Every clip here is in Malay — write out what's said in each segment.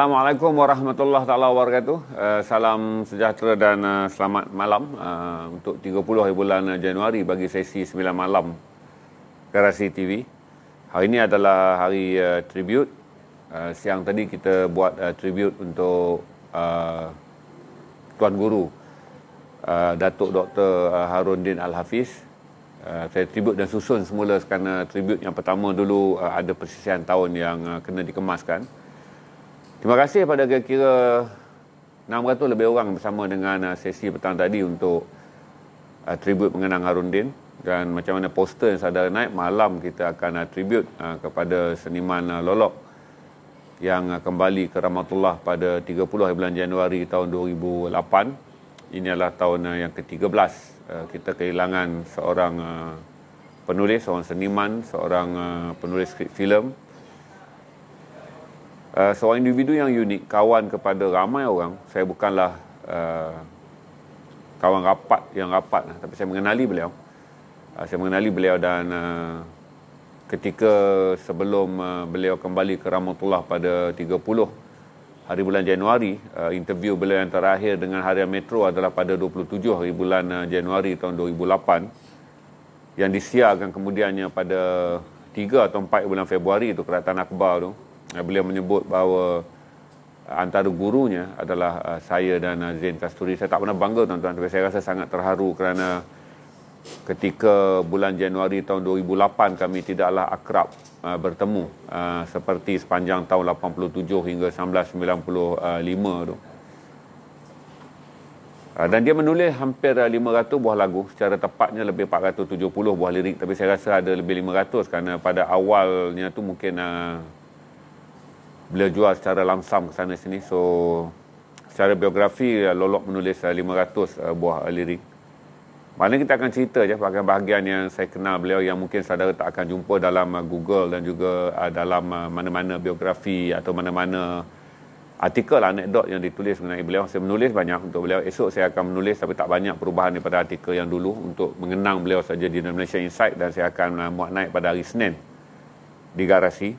Assalamualaikum warahmatullahi taala wabarakatuh. Eh, salam sejahtera dan eh, selamat malam eh, untuk 30 hari bulan Januari bagi sesi 9 malam Garasi TV. Hari ini adalah hari tribute. Siang tadi kita buat tribute untuk tuan guru Datuk Dr Harun Din Al Hafiz. Saya tribute dan susun semula kerana tribute yang pertama dulu ada persisian tahun yang kena dikemaskan. Terima kasih pada kira-kira 600 lebih orang bersama dengan uh, sesi petang tadi untuk atribut uh, mengenang Harun Din dan macam mana poster yang saudara naik malam kita akan atribut uh, kepada seniman uh, Lolok yang kembali ke Ramatullah pada 30 bulan Januari tahun 2008 ini adalah tahun yang ke-13 kita kehilangan seorang penulis seorang seniman seorang penulis skrip filem uh, seorang individu yang unik kawan kepada ramai orang saya bukanlah uh, kawan rapat yang rapat lah, tapi saya mengenali beliau uh, saya mengenali beliau dan uh, ketika sebelum uh, beliau kembali ke Ramadullah pada 30 hari bulan Januari interview beliau yang terakhir dengan Harian Metro adalah pada 27 hari bulan Januari tahun 2008 yang disiarkan kemudiannya pada 3 atau 4 bulan Februari itu Kerajaan Akbar tu Eh, beliau menyebut bahawa eh, antara gurunya adalah eh, saya dan Zain Kasturi. Saya tak pernah bangga tuan-tuan saya rasa sangat terharu kerana ketika bulan Januari tahun 2008 kami tidaklah akrab bertemu seperti sepanjang tahun 87 hingga 1995 tu. Dan dia menulis hampir 500 buah lagu, secara tepatnya lebih 470 buah lirik. Tapi saya rasa ada lebih 500 kerana pada awalnya tu mungkin beliau jual secara langsam ke sana sini so secara biografi eh, lolok menulis 500 eh, eh, buah lirik mana kita akan cerita je bahagian, bahagian yang saya kenal beliau yang mungkin saudara tak akan jumpa dalam Google dan juga dalam mana-mana biografi atau mana-mana artikel anekdot yang ditulis mengenai beliau saya menulis banyak untuk beliau esok saya akan menulis tapi tak banyak perubahan daripada artikel yang dulu untuk mengenang beliau saja di Malaysia Insight dan saya akan muat naik pada hari Senin di garasi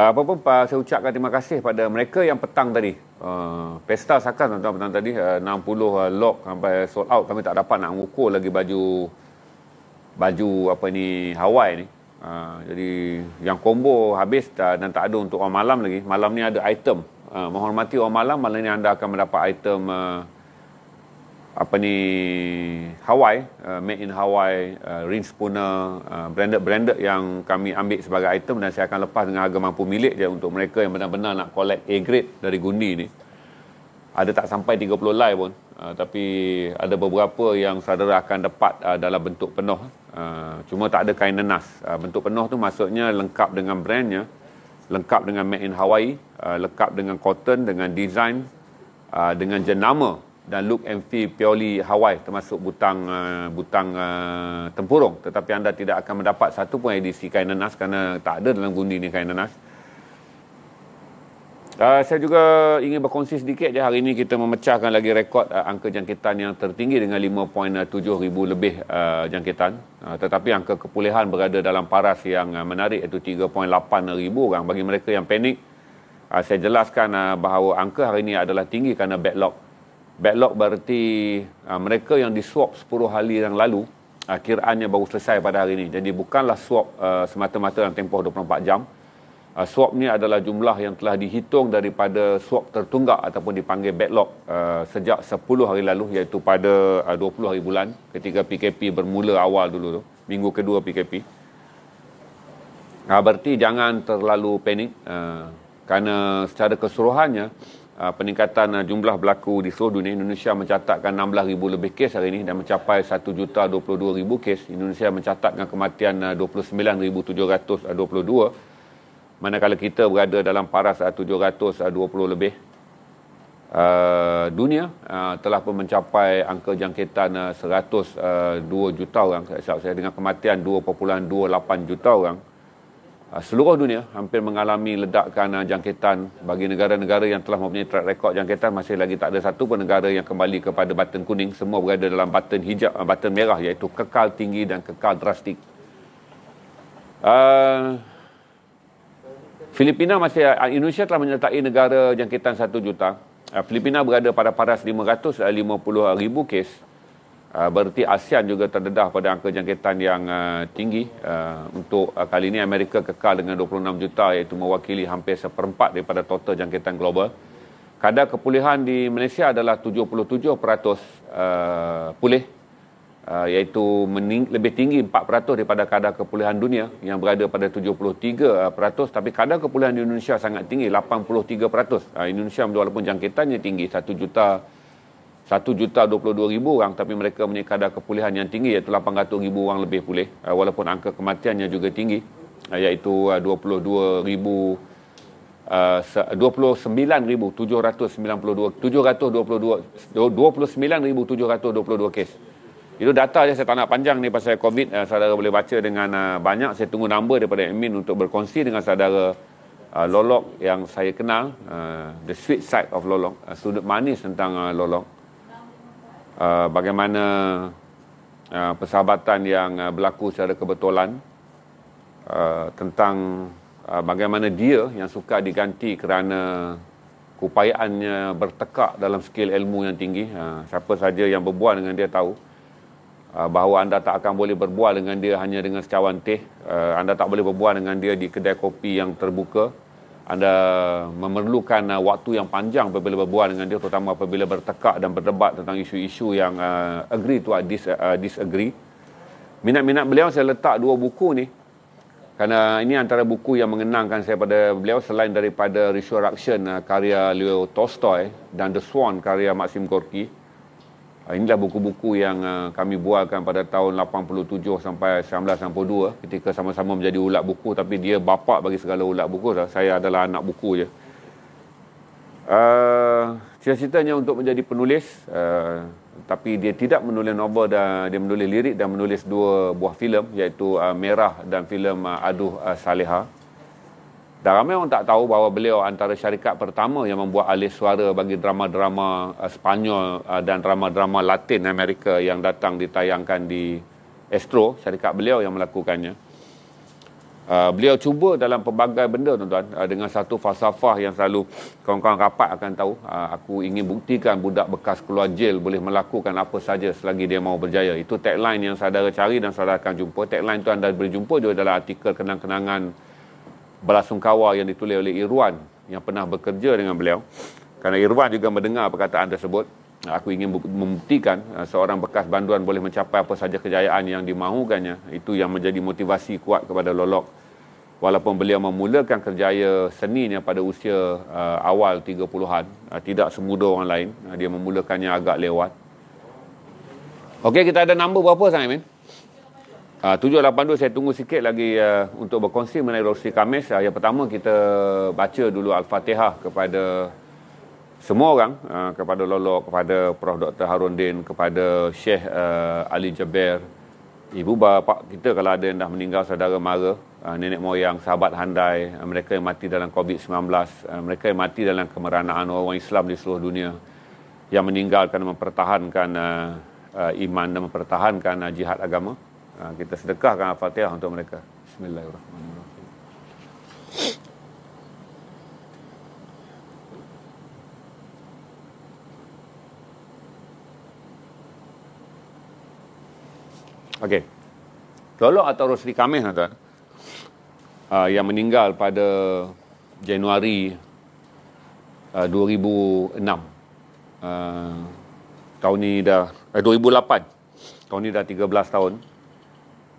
Ah, apa pun Pak, saya ucapkan terima kasih pada mereka yang petang tadi. Uh, pesta Saka tuan-tuan petang tadi ah, uh, 60 lock sampai sold out. Kami tak dapat nak ukur lagi baju baju apa ni Hawaii ni. Uh, jadi yang combo habis uh, dan tak ada untuk orang malam lagi. Malam ni ada item. Uh, mohon hormati orang malam, malam ni anda akan mendapat item uh, apa ni Hawaii uh, made in Hawaii uh, ring spooner uh, branded-branded yang kami ambil sebagai item dan saya akan lepas dengan harga mampu milik dia untuk mereka yang benar-benar nak collect A grade dari gundi ni ada tak sampai 30 lay pun uh, tapi ada beberapa yang saudara akan dapat uh, dalam bentuk penuh uh, cuma tak ada kain nenas uh, bentuk penuh tu maksudnya lengkap dengan brandnya lengkap dengan made in Hawaii uh, lengkap dengan cotton dengan design uh, dengan jenama dan look and feel purely Hawaii termasuk butang uh, butang uh, tempurung tetapi anda tidak akan mendapat satu pun edisi kain nanas kerana tak ada dalam gundi ni kain nanas uh, saya juga ingin berkongsi sedikit je hari ini kita memecahkan lagi rekod uh, angka jangkitan yang tertinggi dengan 5.7 ribu lebih uh, jangkitan uh, tetapi angka kepulihan berada dalam paras yang uh, menarik iaitu 3.8 ribu orang bagi mereka yang panik uh, saya jelaskan uh, bahawa angka hari ini adalah tinggi kerana backlog backlog berarti uh, mereka yang disuap 10 hari yang lalu akhirannya ah, baru selesai pada hari ini. Jadi bukanlah swap uh, semata-mata dalam tempoh 24 jam. Uh, swab ni adalah jumlah yang telah dihitung daripada swap tertunggak ataupun dipanggil backlog uh, sejak 10 hari lalu iaitu pada uh, 20 hari bulan ketika PKP bermula awal dulu tu, minggu kedua PKP. Uh, berarti jangan terlalu panik uh, kerana secara keseluruhannya Ah, peningkatan ah, jumlah berlaku di seluruh dunia. Indonesia mencatatkan 16,000 lebih kes hari ini dan mencapai 1,022,000 kes. Indonesia mencatatkan kematian ah, uh, 29,722. Manakala kita berada dalam paras uh, 720 lebih. Uh, dunia uh, telah pun mencapai angka jangkitan uh, 102 juta orang saya dengan kematian 2.28 juta orang Ah, seluruh dunia hampir mengalami ledakan ah, jangkitan bagi negara-negara yang telah mempunyai track record jangkitan masih lagi tak ada satu pun negara yang kembali kepada button kuning semua berada dalam button hijab ah, button merah iaitu kekal tinggi dan kekal drastik uh, Filipina masih Indonesia telah menyertai negara jangkitan 1 juta uh, Filipina berada pada paras 550 ribu kes Ah, Berarti ASEAN juga terdedah pada angka jangkitan yang ah, tinggi. Ah, untuk kali ini Amerika kekal dengan 26 juta iaitu mewakili hampir seperempat daripada total jangkitan global. Kadar kepulihan di Malaysia adalah 77% pulih iaitu lebih tinggi 4% daripada kadar kepulihan dunia yang berada pada 73% tapi kadar kepulihan di Indonesia sangat tinggi 83%. Indonesia walaupun jangkitannya tinggi 1 juta 1 juta 22 ribu orang tapi mereka punya kadar kepulihan yang tinggi iaitu 800 ribu orang lebih pulih ah, walaupun angka kematiannya juga tinggi uh, iaitu ah, uh, 22 ribu Uh, 29,792 722 29,722 kes itu data saja saya tak nak panjang ni pasal COVID uh, saudara boleh baca dengan banyak saya tunggu nombor daripada admin untuk berkongsi dengan saudara uh, Lolok yang saya kenal the sweet side of Lolok sudut manis tentang uh, Lolok Uh, bagaimana uh, persahabatan yang uh, berlaku secara kebetulan uh, tentang uh, bagaimana dia yang suka diganti kerana upayaannya bertekak dalam skill ilmu yang tinggi. Uh, siapa saja yang berbual dengan dia tahu uh, bahawa anda tak akan boleh berbual dengan dia hanya dengan secawan teh uh, anda tak boleh berbual dengan dia di kedai kopi yang terbuka anda memerlukan uh, waktu yang panjang apabila berbual dengan dia terutama apabila bertekak dan berdebat tentang isu-isu yang uh, agree to uh, dis, uh, disagree minat-minat beliau saya letak dua buku ni kerana ini antara buku yang mengenangkan saya pada beliau selain daripada Resurrection uh, karya Leo Tolstoy dan The Swan karya Maxim Gorky Ah, inilah buku-buku yang ah, kami buatkan pada tahun 87 sampai 1962 ketika sama-sama menjadi ulat buku tapi dia bapa bagi segala ulat buku lah. saya adalah anak buku je. Uh, cita-citanya untuk menjadi penulis uh, tapi dia tidak menulis novel dan dia menulis lirik dan menulis dua buah filem iaitu uh, Merah dan filem uh, Aduh uh, Salihah. Dan ramai orang tak tahu bahawa beliau antara syarikat pertama yang membuat alih suara bagi drama-drama uh, Spanyol uh, dan drama-drama Latin Amerika yang datang ditayangkan di Astro, syarikat beliau yang melakukannya. Uh, beliau cuba dalam pelbagai benda tuan-tuan dengan satu falsafah yang selalu kawan-kawan rapat akan tahu. aku ingin buktikan budak bekas keluar jail boleh melakukan apa saja selagi dia mahu berjaya. Itu tagline yang saudara cari dan saudara akan jumpa. Tagline tu anda boleh jumpa juga dalam artikel kenang-kenangan Belasungkawa yang ditulis oleh Irwan yang pernah bekerja dengan beliau. Kerana Irwan juga mendengar perkataan tersebut. Aku ingin membuktikan uh, seorang bekas banduan boleh mencapai apa saja kejayaan yang dimahukannya. Itu yang menjadi motivasi kuat kepada Lolok. Walaupun beliau memulakan kerjaya seninya pada usia uh, awal 30-an. Uh, tidak semudah orang lain. Uh, dia memulakannya agak lewat. Okey, kita ada nombor berapa, Simon? Ah, uh, 782 saya tunggu sikit lagi uh, untuk berkongsi mengenai Rosi Kamis. Uh, ah, yang pertama kita baca dulu Al-Fatihah kepada semua orang. Uh, kepada Lolo, kepada Prof. Dr. Harun Din, kepada Syekh uh, Ali Jaber. Ibu bapa kita kalau ada yang dah meninggal saudara mara, uh, nenek moyang, sahabat handai, uh, mereka yang mati dalam COVID-19, uh, mereka yang mati dalam kemeranaan orang Islam di seluruh dunia yang meninggalkan mempertahankan uh, uh, iman dan mempertahankan uh, jihad agama. Ha, kita sedekahkan Al-Fatihah untuk mereka. Bismillahirrahmanirrahim. Okey. Tolok atau Rosli Kamis, nanti uh, ha, yang meninggal pada Januari uh, 2006. Uh, tahun ni dah... Eh, 2008. Tahun ni dah 13 tahun.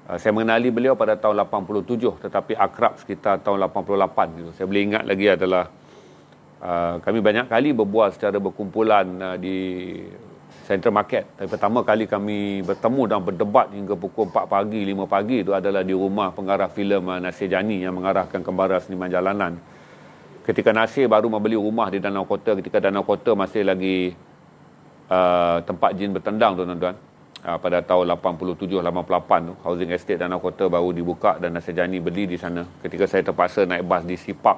Ah, saya mengenali beliau pada tahun 87 tetapi akrab sekitar tahun 88 Saya boleh ingat lagi adalah ah, kami banyak kali berbual secara berkumpulan ah, di Central Market. Tapi pertama kali kami bertemu dan berdebat hingga pukul 4 pagi, 5 pagi itu adalah di rumah pengarah filem Nasir Jani yang mengarahkan Kembara Seniman Jalanan. Ketika Nasir baru membeli rumah di Danau Kota, ketika Danau Kota masih lagi uh, tempat jin bertendang tuan-tuan. Uh, uh, pada tahun 87 88 tu housing estate Tanah Kota baru dibuka dan Nasir Jani beli di sana ketika saya terpaksa naik bas di Sipak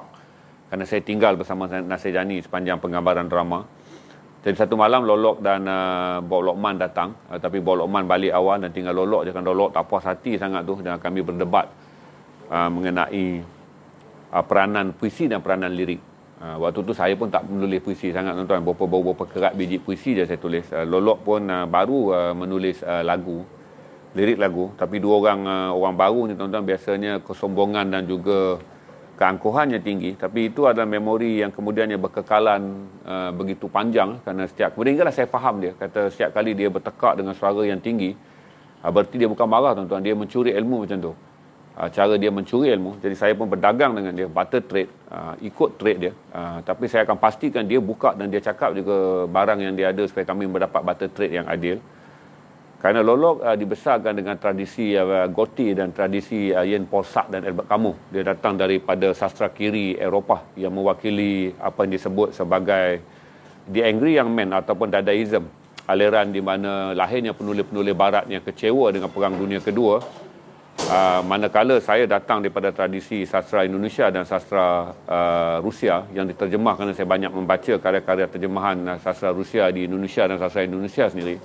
kerana saya tinggal bersama Nasir Jani sepanjang penggambaran drama jadi satu malam Lolok dan uh, ah, Bob Lokman datang uh, tapi Bob Lokman balik awal dan tinggal Lolok je kan Lolok tak puas hati sangat tu dan kami berdebat uh, mengenai uh, peranan puisi dan peranan lirik Uh, waktu tu saya pun tak menulis puisi sangat tuan-tuan. Berapa-berapa kerat biji puisi je saya tulis. Uh, Lolok pun uh, baru uh, menulis uh, lagu. Lirik lagu. Tapi dua orang uh, orang baru ni tuan-tuan biasanya kesombongan dan juga keangkuhannya tinggi. Tapi itu adalah memori yang kemudiannya berkekalan uh, begitu panjang. Kerana setiap, kemudian kan saya faham dia. Kata setiap kali dia bertekak dengan suara yang tinggi. Uh, berarti dia bukan marah tuan-tuan. Dia mencuri ilmu macam tu. Ah, cara dia mencuri ilmu. Jadi saya pun berdagang dengan dia, Butter trade, uh, ikut trade dia. Uh, tapi saya akan pastikan dia buka dan dia cakap juga barang yang dia ada supaya kami mendapat butter trade yang adil. Kerana Lolok uh, dibesarkan dengan tradisi uh, Goti dan tradisi uh, Yen Polsak dan Albert Camus. Dia datang daripada sastra kiri Eropah yang mewakili apa yang disebut sebagai The Angry Young Man ataupun Dadaism. Aliran di mana lahirnya penulis-penulis barat yang kecewa dengan Perang Dunia Kedua Ah, manakala saya datang daripada tradisi sastra Indonesia dan sastra uh, Rusia yang diterjemah kerana saya banyak membaca karya-karya terjemahan ah, sastra Rusia di Indonesia dan sastra Indonesia sendiri.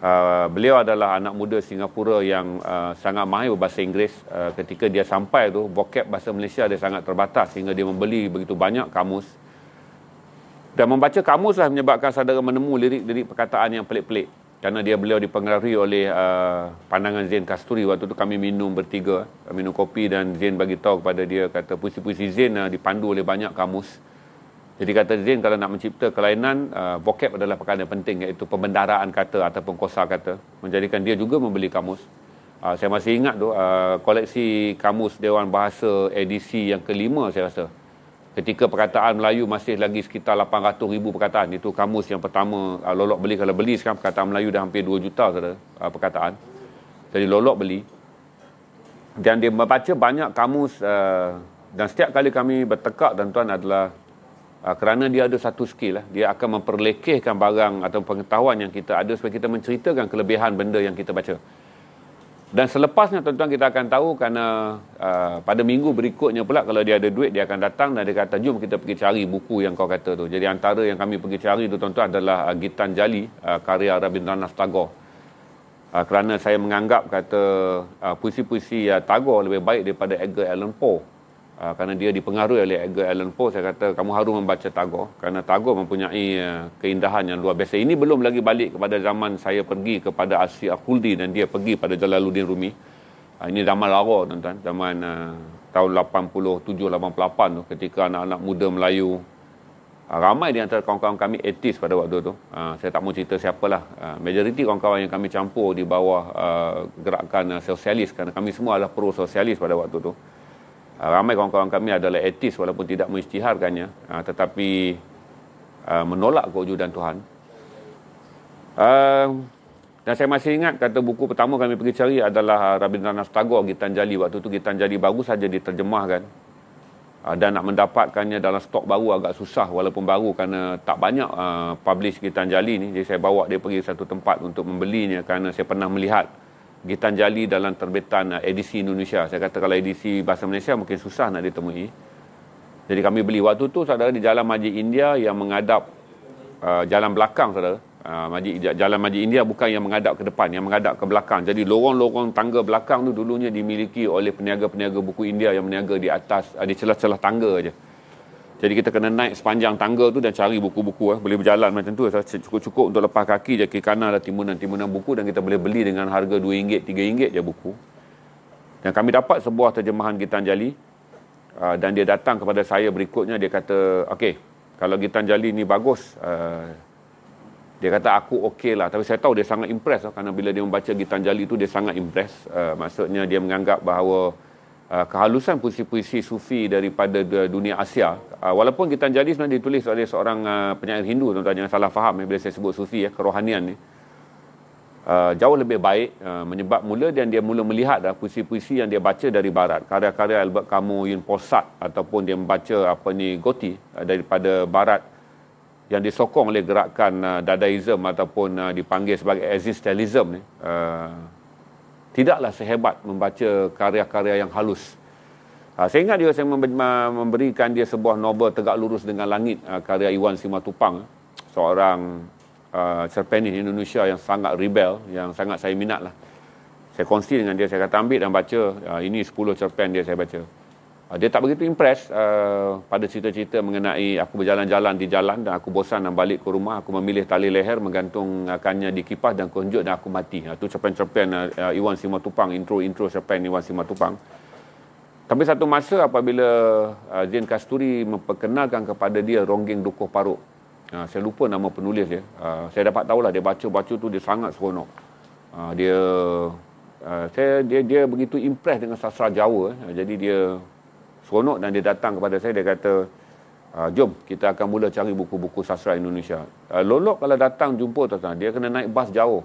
Uh, beliau adalah anak muda Singapura yang uh, sangat mahir berbahasa Inggeris. Uh, ketika dia sampai tu, vocab bahasa Malaysia dia sangat terbatas sehingga dia membeli begitu banyak kamus. Dan membaca kamuslah menyebabkan saudara menemu lirik-lirik perkataan yang pelik-pelik kerana dia beliau dipengaruhi oleh uh, pandangan Zain Kasturi waktu tu kami minum bertiga minum kopi dan Zain bagi tahu kepada dia kata puisi-puisi Zain uh, dipandu oleh banyak kamus jadi kata Zain kalau nak mencipta kelainan uh, vocab adalah perkara yang penting iaitu pembendaraan kata ataupun kosa kata menjadikan dia juga membeli kamus uh, saya masih ingat tu uh, koleksi kamus Dewan Bahasa edisi yang kelima saya rasa ketika perkataan Melayu masih lagi sekitar 800 ribu perkataan itu kamus yang pertama uh, lolok beli kalau beli sekarang perkataan Melayu dah hampir 2 juta sahaja, uh, ah, perkataan jadi lolok beli dan dia membaca banyak kamus uh, dan setiap kali kami bertekak dan tuan adalah uh, kerana dia ada satu skill uh, dia akan memperlekehkan barang atau pengetahuan yang kita ada supaya kita menceritakan kelebihan benda yang kita baca dan selepasnya tuan-tuan kita akan tahu kerana uh, pada minggu berikutnya pula kalau dia ada duit dia akan datang dan dia kata jom kita pergi cari buku yang kau kata tu. Jadi antara yang kami pergi cari tu tuan-tuan adalah uh, Gitan Jali uh, karya Rabindranath Tagore. Uh, kerana saya menganggap kata uh, puisi-puisi uh, Tagore lebih baik daripada Edgar Allan Poe uh, kerana dia dipengaruhi oleh Edgar Allan Poe saya kata kamu harus membaca Tagore kerana Tagore mempunyai uh, keindahan yang luar biasa ini belum lagi balik kepada zaman saya pergi kepada Asia Kuldi dan dia pergi pada Jalaluddin Rumi uh, ini zaman lawa tuan-tuan zaman uh, tahun 87-88 tu ketika anak-anak muda Melayu ah, ramai di antara kawan-kawan kami etis pada waktu tu. saya tak mau cerita siapalah. majoriti kawan-kawan yang kami campur di bawah gerakan eh, sosialis kerana kami semua adalah pro sosialis pada waktu tu. Ah, ramai kawan-kawan kami adalah etis walaupun tidak mengisytiharkannya ah, tetapi ah, menolak kewujudan Tuhan dan saya masih ingat kata buku pertama kami pergi cari adalah Rabindranath Tagore Gitan Jali waktu itu Gitan Jali baru saja diterjemahkan dan nak mendapatkannya dalam stok baru agak susah walaupun baru kerana tak banyak publish Gitan Jali ni jadi saya bawa dia pergi satu tempat untuk membelinya kerana saya pernah melihat Gitan Jali dalam terbitan edisi uh, Indonesia. Saya kata kalau edisi Bahasa Malaysia mungkin susah nak ditemui. Jadi kami beli waktu tu saudara di Jalan Majid India yang menghadap uh, jalan belakang saudara. Uh, Majid, jalan Majid India bukan yang menghadap ke depan, yang menghadap ke belakang. Jadi lorong-lorong tangga belakang tu dulunya dimiliki oleh peniaga-peniaga buku India yang berniaga di atas, uh, di celah-celah tangga aja. Uh, jadi kita kena naik sepanjang tangga tu dan cari buku-buku eh. Boleh berjalan macam tu. Cukup-cukup untuk lepas kaki je kiri kanan dan timunan timunan buku dan kita boleh beli dengan harga RM2, RM3 je buku. Dan kami dapat sebuah terjemahan Gitan Jali ah, dan dia datang kepada saya berikutnya dia kata, okey, kalau Gitan Jali ni bagus, ah, dia kata aku okey lah. Tapi saya tahu dia sangat impress lah. Kerana bila dia membaca Gitan Jali tu dia sangat impress. Ah, maksudnya dia menganggap bahawa Uh, kehalusan puisi-puisi sufi daripada dunia Asia. Uh, walaupun kita jadi sebenarnya ditulis oleh seorang uh, penyair Hindu, tuan-tuan jangan salah faham bila saya sebut sufi ya, kerohanian ni. jauh lebih baik menyebab mula dan dia mula melihat dah puisi-puisi yang dia baca dari barat. Karya-karya Albert Camus, Yun Posat ataupun dia membaca apa ni Goti daripada barat yang disokong oleh gerakan Dadaism ataupun dipanggil sebagai existentialism ni tidaklah sehebat membaca karya-karya yang halus. Ha, saya ingat dia saya memberikan dia sebuah novel Tegak Lurus Dengan Langit uh, karya Iwan Simatupang seorang uh, cerpenis Indonesia yang sangat rebel yang sangat saya minat lah. Saya kongsi dengan dia saya kata ambil dan baca uh, ini 10 cerpen dia saya baca. Ah, dia tak begitu impress uh, pada cerita-cerita mengenai aku berjalan-jalan di jalan dan aku bosan dan balik ke rumah aku memilih tali leher menggantung menggantungkannya di kipas dan kunjuk dan aku mati itu ah, uh, cerpen-cerpen uh, Iwan Simatupang intro-intro cerpen Iwan Simatupang tapi satu masa apabila uh, Zain Kasturi memperkenalkan kepada dia Rongging Dukuh Paruk uh, saya lupa nama penulis dia uh, saya dapat tahu lah dia baca-baca tu dia sangat seronok uh, dia uh, saya, dia dia begitu impress dengan sastra Jawa uh, jadi dia seronok dan dia datang kepada saya dia kata Uh, jom kita akan mula cari buku-buku sastra Indonesia. Uh, Lolok kalau datang jumpa tu tuan dia kena naik bas jauh.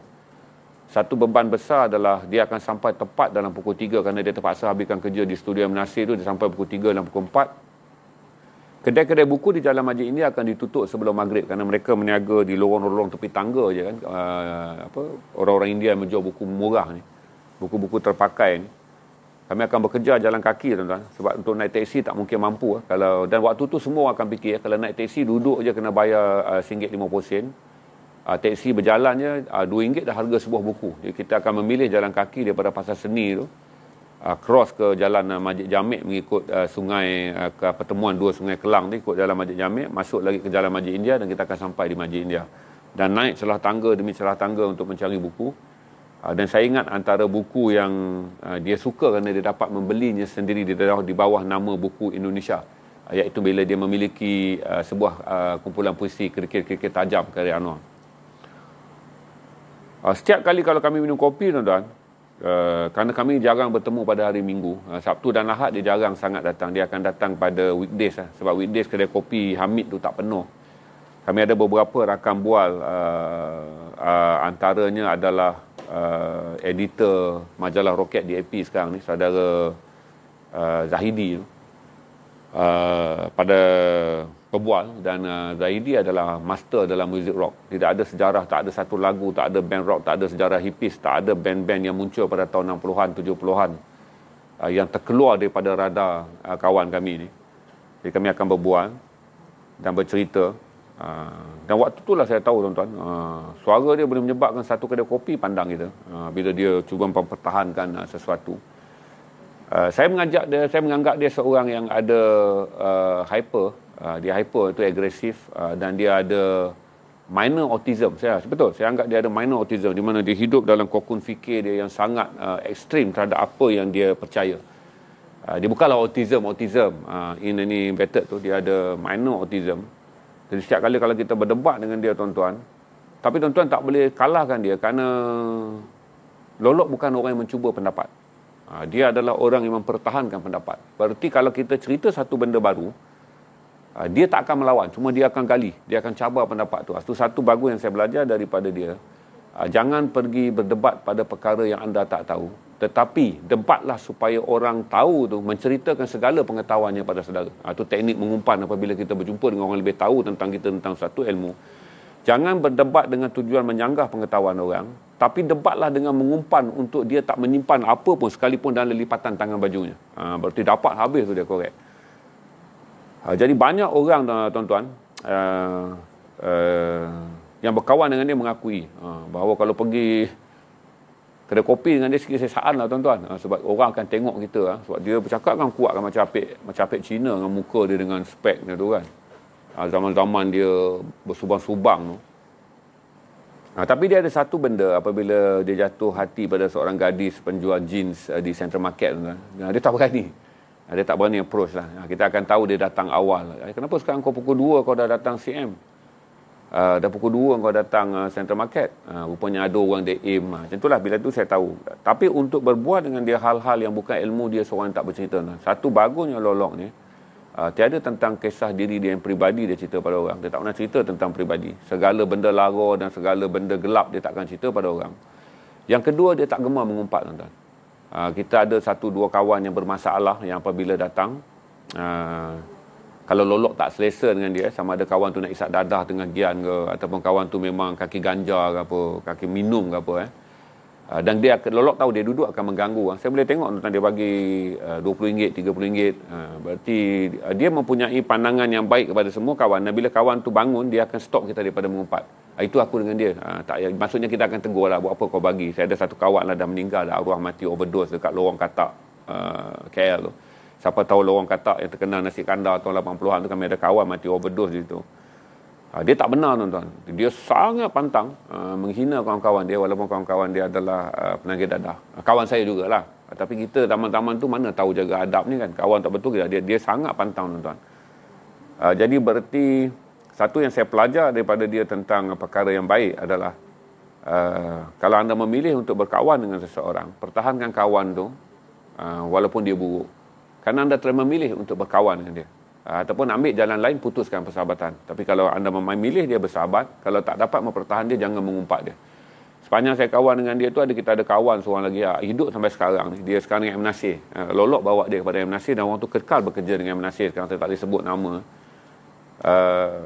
Satu beban besar adalah dia akan sampai tepat dalam pukul 3 kerana dia terpaksa habiskan kerja di studio Menasir tu dia sampai pukul 3 dalam pukul 4. Kedai-kedai buku di Jalan Majid ini akan ditutup sebelum maghrib kerana mereka meniaga di lorong-lorong tepi tangga je kan. Uh, apa? Orang-orang India menjual buku murah ni. Buku-buku terpakai ni kami akan bekerja jalan kaki tuan-tuan sebab untuk naik teksi tak mungkin mampu eh. kalau dan waktu tu semua akan fikir kalau naik teksi duduk je kena bayar eh, RM1.50 uh, sen uh, ah, teksi berjalan je ah, RM2 dah harga sebuah buku jadi kita akan memilih jalan kaki daripada pasar seni tu uh, cross ke jalan uh, eh, Majid Jamik mengikut uh, sungai uh, ke pertemuan dua sungai Kelang ni ikut jalan Majid Jamik masuk lagi ke jalan Majid India dan kita akan sampai di Majid India dan naik celah tangga demi celah tangga untuk mencari buku Ah, dan saya ingat antara buku yang ah, dia suka kerana dia dapat membelinya sendiri di bawah, di bawah nama buku Indonesia ah, iaitu bila dia memiliki sebuah kumpulan puisi kerikil-kerikil tajam karya Anwar. Setiap kali kalau kami minum kopi tuan-tuan, kerana kami jarang bertemu pada hari Minggu, Sabtu dan Ahad dia jarang sangat datang, dia akan datang pada weekdays lah, sebab weekdays kedai kopi Hamid tu tak penuh. Kami ada beberapa rakan bual antaranya adalah uh, editor majalah roket DAP sekarang ni saudara uh, Zahidi uh, pada pebual dan uh, Zahidi adalah master dalam music rock tidak ada sejarah tak ada satu lagu tak ada band rock tak ada sejarah hipis, tak ada band-band yang muncul pada tahun 60-an 70-an uh, yang terkeluar daripada radar uh, kawan kami ni jadi kami akan berbual dan bercerita Ah, dan waktu itulah saya tahu tuan-tuan uh, suara dia boleh menyebabkan satu kedai kopi pandang kita uh, bila dia cuba mempertahankan uh, sesuatu uh, saya mengajak dia saya menganggap dia seorang yang ada uh, hyper uh, dia hyper itu agresif uh, dan dia ada minor autism saya betul saya anggap dia ada minor autism di mana dia hidup dalam kokon fikir dia yang sangat uh, ekstrim terhadap apa yang dia percaya uh, dia bukanlah autism autism uh, in any better tu dia ada minor autism jadi setiap kali kalau kita berdebat dengan dia tuan-tuan, tapi tuan-tuan tak boleh kalahkan dia kerana lolok bukan orang yang mencuba pendapat. Ha, dia adalah orang yang mempertahankan pendapat. Berarti kalau kita cerita satu benda baru, ha, dia tak akan melawan, cuma dia akan gali, dia akan cabar pendapat tu. Itu ha, satu bagus yang saya belajar daripada dia. Jangan pergi berdebat pada perkara yang anda tak tahu tetapi debatlah supaya orang tahu tu menceritakan segala pengetahuannya pada saudara. Itu ha, teknik mengumpan apabila kita berjumpa dengan orang lebih tahu tentang kita tentang satu ilmu. Jangan berdebat dengan tujuan menyanggah pengetahuan orang, tapi debatlah dengan mengumpan untuk dia tak menyimpan apa pun sekalipun dalam lipatan tangan bajunya. Ha, berarti dapat habis tu dia korek. Ha, jadi banyak orang tuan-tuan uh, uh, yang berkawan dengan dia mengakui uh, bahawa kalau pergi kena kopi dengan dia sikit sesaan lah tuan-tuan ha, sebab orang akan tengok kita ha, sebab dia bercakap kan kuat kan macam apik macam apik Cina dengan muka dia dengan spek dia tu kan ha, zaman-zaman dia bersubang-subang tu ha, tapi dia ada satu benda apabila dia jatuh hati pada seorang gadis penjual jeans uh, di central market tuan -tuan. Ha, dia tak berani ha, dia tak berani approach lah ha, kita akan tahu dia datang awal kenapa sekarang kau pukul 2 kau dah datang CM uh, dah pukul 2 engkau datang uh, Central Market. Uh, rupanya ada orang dia aim. Macam itulah bila tu saya tahu. Tapi untuk berbuat dengan dia hal-hal yang bukan ilmu dia seorang tak bercerita. Satu bagusnya lolok ni. Uh, tiada tentang kisah diri dia yang peribadi dia cerita pada orang. Dia tak pernah cerita tentang peribadi. Segala benda lara dan segala benda gelap dia takkan cerita pada orang. Yang kedua dia tak gemar mengumpat tuan-tuan. Uh, kita ada satu dua kawan yang bermasalah yang apabila datang kalau lolok tak selesa dengan dia sama ada kawan tu nak isap dadah tengah gian ke ataupun kawan tu memang kaki ganja ke apa kaki minum ke apa eh ah, dan dia lolok tahu dia duduk akan mengganggu ah, saya boleh tengok tentang dia bagi RM20 ah, RM30 berarti dia mempunyai pandangan yang baik kepada semua kawan dan bila kawan tu bangun dia akan stop kita daripada mengumpat itu aku dengan dia tak maksudnya kita akan tegur lah buat apa kau bagi saya ada satu kawan lah dah meninggal dah arwah mati overdose dekat lorong katak KL tu Siapa tahu lah orang kata yang terkenal nasi kandar tahun 80-an tu kami ada kawan mati overdose di situ. Ha, dia tak benar tuan-tuan. Dia sangat pantang ha, menghina kawan-kawan dia walaupun kawan-kawan dia adalah uh, penagih dadah. Kawan saya jugalah. Tapi kita taman-taman tu mana tahu jaga adab ni kan. Kawan tak betul dia. Dia sangat pantang tuan-tuan. jadi berarti satu yang saya pelajar daripada dia tentang perkara yang baik adalah kalau anda memilih untuk berkawan dengan seseorang, pertahankan kawan tu walaupun dia buruk. Kerana anda telah memilih untuk berkawan dengan dia. Ah, ataupun ambil jalan lain, putuskan persahabatan. Tapi kalau anda memilih dia bersahabat, kalau tak dapat mempertahankan dia, jangan mengumpat dia. Sepanjang saya kawan dengan dia tu ada kita ada kawan seorang lagi ah, hidup sampai sekarang ni. Dia sekarang dengan MNAC. Ah, lolok bawa dia kepada MNAC dan orang tu kekal bekerja dengan MNAC. Sekarang saya tak boleh sebut nama. Uh,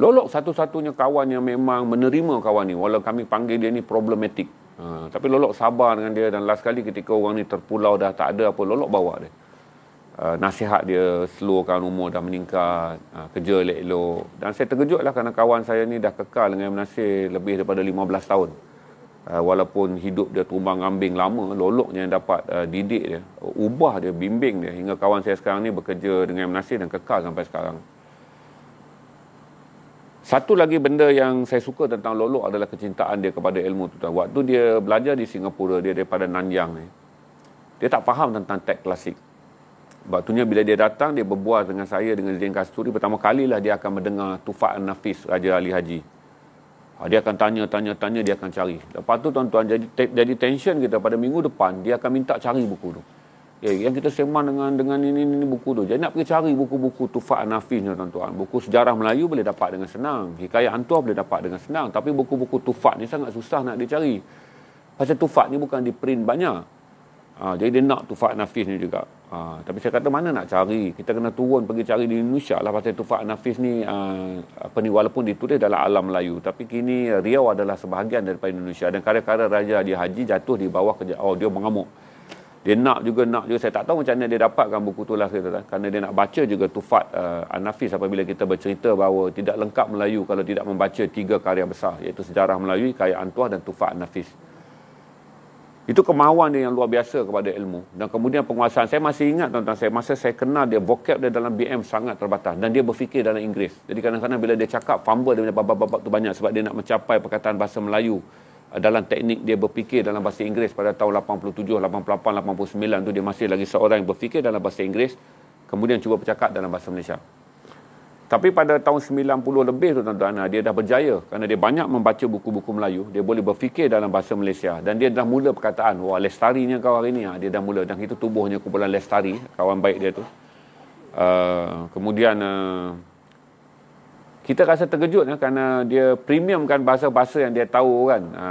lolok satu-satunya kawan yang memang menerima kawan ni. walaupun kami panggil dia ni problematik. Ha, tapi Lolok sabar dengan dia dan last kali ketika orang ni terpulau dah tak ada apa Lolok bawa dia. Uh, nasihat dia slowkan umur dah meningkat, uh, kerja elok-elok dan saya terkejut lah kerana kawan saya ni dah kekal dengan nasir lebih daripada 15 tahun. Uh, walaupun hidup dia tumbang ambing lama, loloknya yang dapat uh, didik dia, ubah dia, bimbing dia hingga kawan saya sekarang ni bekerja dengan nasir dan kekal sampai sekarang. Satu lagi benda yang saya suka tentang Lolo adalah kecintaan dia kepada ilmu tu. Waktu dia belajar di Singapura, dia daripada Nanyang ni. Dia tak faham tentang teks klasik. Waktunya bila dia datang, dia berbual dengan saya, dengan Zain Kasturi. Pertama kalilah dia akan mendengar Tufa' Nafis, Raja Ali Haji. Ah, dia akan tanya, tanya, tanya, dia akan cari. Lepas tu tuan-tuan, jadi, jadi tension kita pada minggu depan, dia akan minta cari buku tu. Ya, yang kita sembang dengan dengan ini, ini, ini buku tu. Jadi nak pergi cari buku-buku Tufat Nafis ni tuan-tuan. Buku sejarah Melayu boleh dapat dengan senang. Hikayat hantu boleh dapat dengan senang. Tapi buku-buku Tufat ni sangat susah nak dicari. Pasal Tufat ni bukan di print banyak. Ha, jadi dia nak Tufat Nafis ni juga. Ha, tapi saya kata mana nak cari. Kita kena turun pergi cari di Indonesia lah. Pasal Tufat Nafis ni, ha, apa ni walaupun ditulis dalam alam Melayu. Tapi kini Riau adalah sebahagian daripada Indonesia. Dan karya-karya Raja Haji jatuh di bawah kerja. Oh dia mengamuk dia nak juga nak juga saya tak tahu macam mana dia dapatkan buku tu lah kerana dia nak baca juga Tufat uh, An-Nafis apabila kita bercerita bahawa tidak lengkap Melayu kalau tidak membaca tiga karya besar iaitu Sejarah Melayu Karya Antuah dan Tufat An-Nafis itu kemahuan dia yang luar biasa kepada ilmu dan kemudian penguasaan saya masih ingat tentang saya masa saya kenal dia vocab dia dalam BM sangat terbatas dan dia berfikir dalam Inggeris jadi kadang-kadang bila dia cakap fumble dia punya babak-babak tu banyak sebab dia nak mencapai perkataan bahasa Melayu Eh, dalam teknik dia berfikir dalam bahasa Inggeris pada tahun 87, 88, 89 tu dia masih lagi seorang yang berfikir dalam bahasa Inggeris kemudian cuba bercakap dalam bahasa Malaysia. Tapi pada tahun 90 lebih tu tuan-tuan, ah, dia dah berjaya kerana dia banyak membaca buku-buku Melayu, dia boleh berfikir dalam bahasa Malaysia dan dia dah mula perkataan, wah lestarinya kau hari ni, ah, dia dah mula dan itu tubuhnya kumpulan lestari, kawan baik dia tu. Uh, kemudian uh, kita rasa terkejut ya, kerana dia premiumkan bahasa-bahasa yang dia tahu kan. Ha,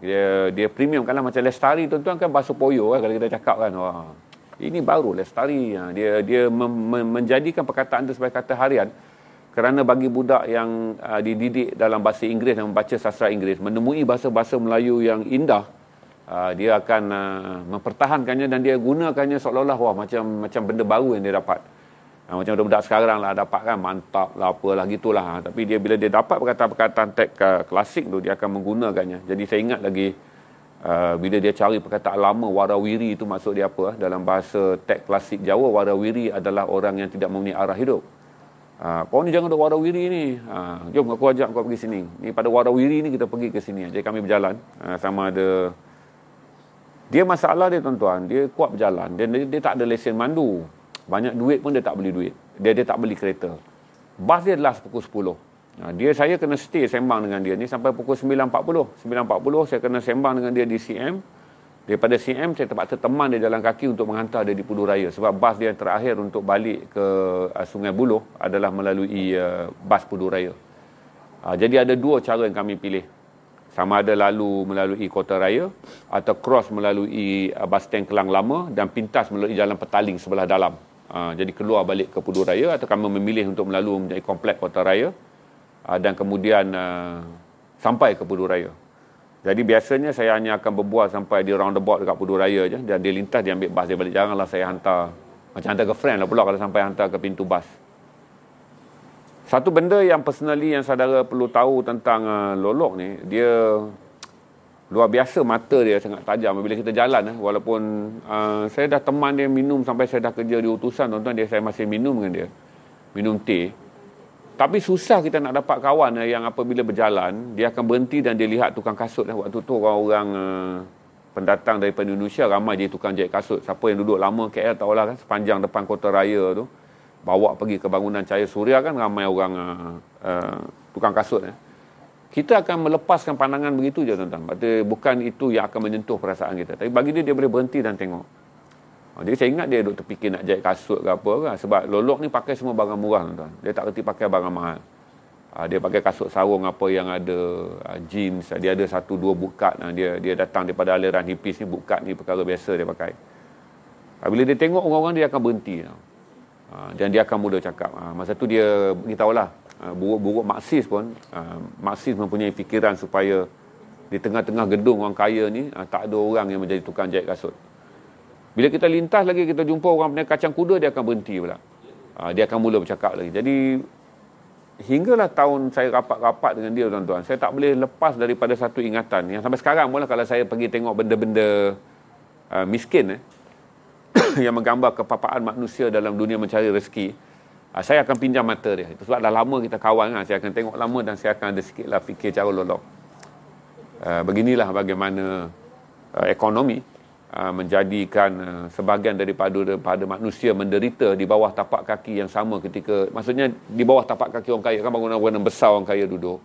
dia dia premiumkanlah macam Lestari tuan-tuan kan bahasa Poyo kan, kalau kita cakap kan. Wah. Ini baru Lestari. Ya. Dia dia mem, mem, menjadikan perkataan itu sebagai kata harian kerana bagi budak yang uh, dididik dalam bahasa Inggeris dan membaca sastra Inggeris menemui bahasa-bahasa Melayu yang indah uh, dia akan uh, mempertahankannya dan dia gunakannya seolah-olah wah macam macam benda baru yang dia dapat. Ha, macam budak-budak sekarang lah dapat kan mantap lah apalah gitulah. Tapi dia bila dia dapat perkataan-perkataan tek uh, klasik tu dia akan menggunakannya. Jadi saya ingat lagi uh, bila dia cari perkataan lama warawiri itu maksud dia apa? Eh, dalam bahasa tek klasik Jawa warawiri adalah orang yang tidak mempunyai arah hidup. Ha, kau ni jangan duduk warawiri ni. Ha, jom aku ajak kau pergi sini. Ni pada warawiri ni kita pergi ke sini. Jadi kami berjalan ha, sama ada dia masalah dia tuan-tuan, dia kuat berjalan. Dia, dia, dia tak ada lesen mandu. Banyak duit pun dia tak beli duit. Dia dia tak beli kereta. Bas dia last pukul 10. Ha, dia saya kena stay sembang dengan dia ni sampai pukul 9.40. 9.40 saya kena sembang dengan dia di CM. Daripada CM saya terpaksa teman dia jalan kaki untuk menghantar dia di Pulau Raya. Sebab bas dia yang terakhir untuk balik ke eh, Sungai Buloh adalah melalui uh, bas Pulau Raya. Uh, jadi ada dua cara yang kami pilih. Sama ada lalu melalui Kota Raya atau cross melalui uh, bas Teng Kelang Lama dan pintas melalui jalan petaling sebelah dalam. Ha, jadi keluar balik ke Pudu Raya atau kamu memilih untuk melalui menjadi komplek Kota Raya uh, dan kemudian uh, sampai ke Pudu Raya. Jadi biasanya saya hanya akan berbuat sampai di roundabout dekat Pudu Raya je dan dia lintas dia ambil bas dia balik janganlah saya hantar macam hantar ke friend lah pula kalau sampai hantar ke pintu bas. Satu benda yang personally yang saudara perlu tahu tentang uh, Lolok ni, dia luar biasa mata dia sangat tajam bila kita jalan eh, walaupun uh, saya dah teman dia minum sampai saya dah kerja di utusan tuan-tuan dia saya masih minum dengan dia minum teh tapi susah kita nak dapat kawan eh, yang apabila berjalan dia akan berhenti dan dia lihat tukang kasut eh. waktu tu orang-orang uh, pendatang daripada Indonesia ramai dia tukang jahit kasut siapa yang duduk lama KL tahulah kan sepanjang depan kota raya tu bawa pergi ke bangunan cahaya suria kan ramai orang uh, uh, tukang kasut eh kita akan melepaskan pandangan begitu je tuan-tuan. Berarti bukan itu yang akan menyentuh perasaan kita. Tapi bagi dia, dia boleh berhenti dan tengok. Ha, jadi saya ingat dia duduk terfikir nak jahit kasut ke apa kan. Sebab lolok ni pakai semua barang murah tuan-tuan. Dia tak kerti pakai barang mahal. Ha, dia pakai kasut sarung apa yang ada, ha, jeans. Dia ada satu dua bukat. Dia dia datang daripada aliran hipis ni, bukat ni perkara biasa dia pakai. Bila dia tengok orang-orang dia akan berhenti. Dan dia akan mula cakap. Masa tu dia beritahu lah. Ah, buruk-buruk Marxis pun ah, Marxis mempunyai fikiran supaya di tengah-tengah gedung orang kaya ni ah, tak ada orang yang menjadi tukang jahit kasut bila kita lintas lagi kita jumpa orang punya kacang kuda dia akan berhenti pula dia akan mula bercakap lagi jadi hinggalah tahun saya rapat-rapat dengan dia tuan-tuan saya tak boleh lepas daripada satu ingatan yang sampai sekarang pun kalau saya pergi tengok benda-benda miskin eh, yang menggambar kepapaan manusia dalam dunia mencari rezeki Ha, saya akan pinjam mata dia. Itu sebab dah lama kita kawan kan. Saya akan tengok lama dan saya akan ada sikitlah fikir cara lolok. Uh, ah, beginilah bagaimana uh, ekonomi uh, menjadikan uh, sebahagian daripada, daripada manusia menderita di bawah tapak kaki yang sama ketika maksudnya di bawah tapak kaki orang kaya kan bangunan-bangunan besar orang kaya duduk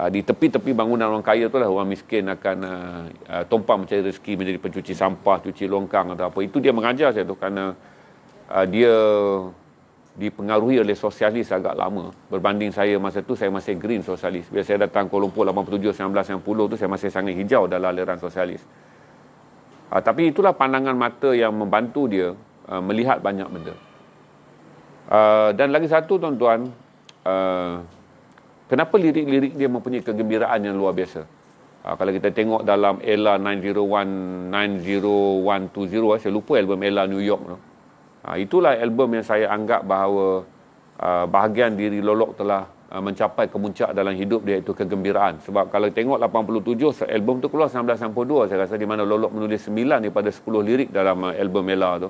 uh, di tepi-tepi bangunan orang kaya tu lah orang miskin akan uh, uh, tumpang mencari rezeki menjadi pencuci sampah cuci longkang atau apa itu dia mengajar saya tu kerana dia dipengaruhi oleh sosialis agak lama berbanding saya masa tu saya masih green sosialis bila saya datang Kuala Lumpur 87 1990 tu saya masih sangat hijau dalam aliran sosialis uh, tapi itulah pandangan mata yang membantu dia uh, melihat banyak benda uh, dan lagi satu tuan-tuan uh, kenapa lirik-lirik dia mempunyai kegembiraan yang luar biasa uh, kalau kita tengok dalam Ella 901 90120 saya lupa album Ella New York tu no? Ha, itulah album yang saya anggap bahawa ha, bahagian diri Lolok telah ha, mencapai kemuncak dalam hidup dia itu kegembiraan. Sebab kalau tengok 87, album tu keluar 1992 saya rasa di mana Lolok menulis 9 daripada 10 lirik dalam album Ella tu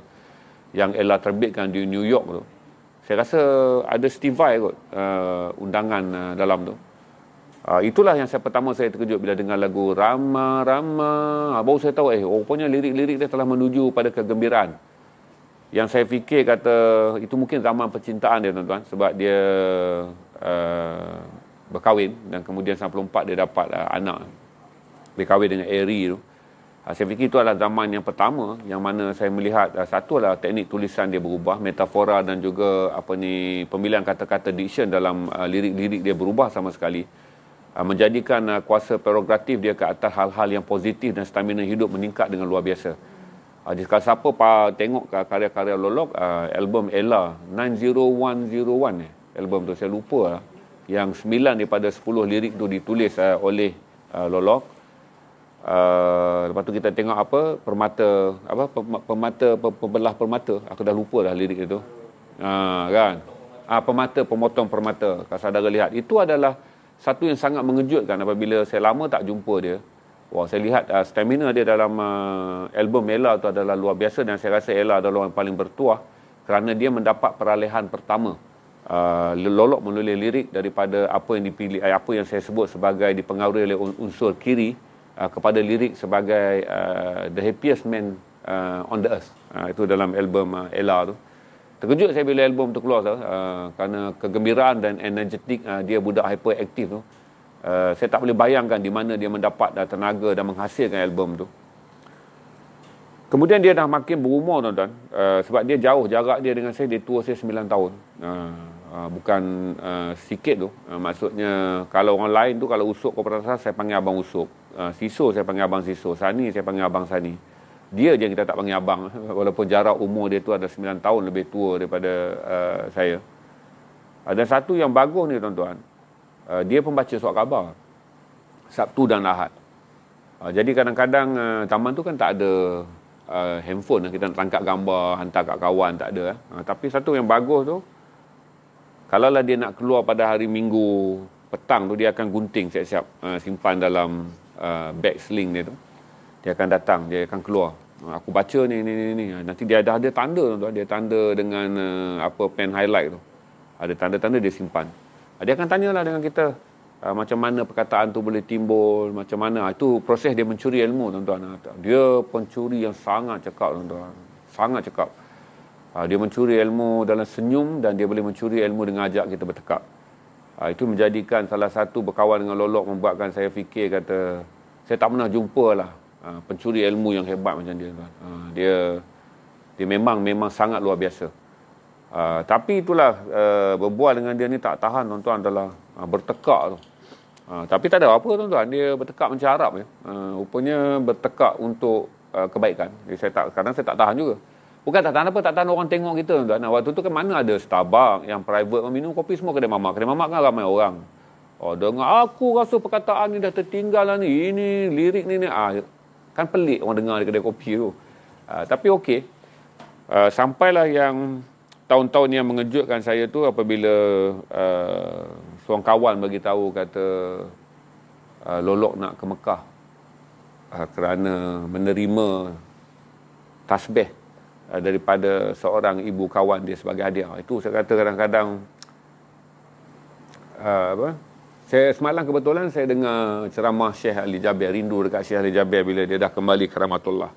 yang Ella terbitkan di New York tu. Saya rasa ada Steve Vai kot uh, undangan uh, dalam tu. Uh, itulah yang saya pertama saya terkejut bila dengar lagu Rama Rama. Uh, saya tahu eh rupanya lirik-lirik dia telah menuju pada kegembiraan yang saya fikir kata itu mungkin zaman percintaan dia tuan-tuan sebab dia uh, berkahwin dan kemudian 94 dia dapat uh, anak dia dengan Eri tu uh, saya fikir itu adalah zaman yang pertama yang mana saya melihat uh, satu adalah teknik tulisan dia berubah metafora dan juga apa ni pemilihan kata-kata diction dalam uh, lirik-lirik dia berubah sama sekali uh, menjadikan uh, kuasa prerogatif dia ke atas hal-hal yang positif dan stamina hidup meningkat dengan luar biasa Uh, ah, kalau siapa pa, tengok karya-karya Lolok, uh, album Ella 90101 eh, album tu saya lupa lah. Yang sembilan daripada sepuluh lirik tu ditulis uh, oleh uh, Lolok. Uh, lepas tu kita tengok apa permata apa permata pembelah permata aku dah lupa lah lirik itu uh, kan ah permata pemotong permata kalau saudara lihat itu adalah satu yang sangat mengejutkan apabila saya lama tak jumpa dia Wah, saya lihat uh, stamina dia dalam uh, album Ella tu adalah luar biasa dan saya rasa Ella adalah yang paling bertuah kerana dia mendapat peralihan pertama uh, lolok menulis lirik daripada apa yang dipilih uh, apa yang saya sebut sebagai dipengaruhi oleh unsur kiri uh, kepada lirik sebagai uh, the happiest man uh, on the earth. Uh, itu dalam album uh, Ella tu. Terkejut saya bila album tu keluar tu uh, kerana kegembiraan dan energetik uh, dia budak hyperaktif tu. Eh, saya tak boleh bayangkan di mana dia mendapat dah tenaga dan menghasilkan album tu. Kemudian dia dah makin berumur tuan-tuan. Uh, sebab dia jauh jarak dia dengan saya, dia tua saya 9 tahun. Uh, uh, bukan uh, sikit tu. Uh, maksudnya kalau orang lain tu, kalau usuk kau perasaan, saya panggil abang usuk. Uh, siso saya panggil abang siso. Sani saya panggil abang sani. Dia je yang kita tak panggil abang. Walaupun jarak umur dia tu ada 9 tahun lebih tua daripada uh, saya. Ada satu yang bagus ni tuan-tuan. Uh, dia pun baca surat khabar Sabtu dan Ahad. Uh, jadi kadang-kadang uh, taman tu kan tak ada handphone kita nak tangkap gambar, hantar kat kawan tak ada. Eh. tapi satu yang bagus tu kalaulah dia nak keluar pada hari Minggu petang tu dia akan gunting siap-siap simpan dalam bag sling dia tu. Dia akan datang, dia akan keluar. aku baca ni ni ni ni. Nanti dia dah ada tanda tu, dia tanda dengan apa pen highlight tu. Ada tanda-tanda dia simpan. Ah, dia akan tanyalah dengan kita uh, macam mana perkataan tu boleh timbul macam mana ah, itu proses dia mencuri ilmu tuan-tuan dia pencuri yang sangat cekap tuan-tuan sangat cekap uh, dia mencuri ilmu dalam senyum dan dia boleh mencuri ilmu dengan ajak kita bertekak uh, itu menjadikan salah satu berkawan dengan lolok membuatkan saya fikir kata saya tak pernah jumpa lah uh, pencuri ilmu yang hebat macam dia uh, dia dia memang memang sangat luar biasa Ah, tapi itulah uh, berbual dengan dia ni tak tahan tuan-tuan adalah uh, bertekak tu. Uh, tapi tak ada apa tuan-tuan, dia bertekak macam Arab ya. Uh, rupanya bertekak untuk uh, kebaikan. Jadi saya tak kadang saya tak tahan juga. Bukan tak tahan apa, tak tahan orang tengok kita tuan-tuan. Waktu tu kan mana ada Starbucks yang private minum kopi semua kedai mamak. Kedai mamak kan ramai orang. Oh, dengar aku rasa perkataan ni dah tertinggal lah ni. Ini lirik ni ni. Ah, kan pelik orang dengar di kedai kopi tu. Uh, tapi okey. Uh, sampailah yang tahun-tahun yang mengejutkan saya tu apabila uh, seorang kawan bagi tahu kata uh, lolok nak ke Mekah uh, kerana menerima tasbih uh, daripada seorang ibu kawan dia sebagai hadiah. Itu saya kata kadang-kadang uh, apa? Saya semalam kebetulan saya dengar ceramah Syekh Ali Jabir, rindu dekat Syekh Ali Jabir bila dia dah kembali ke Ramatullah.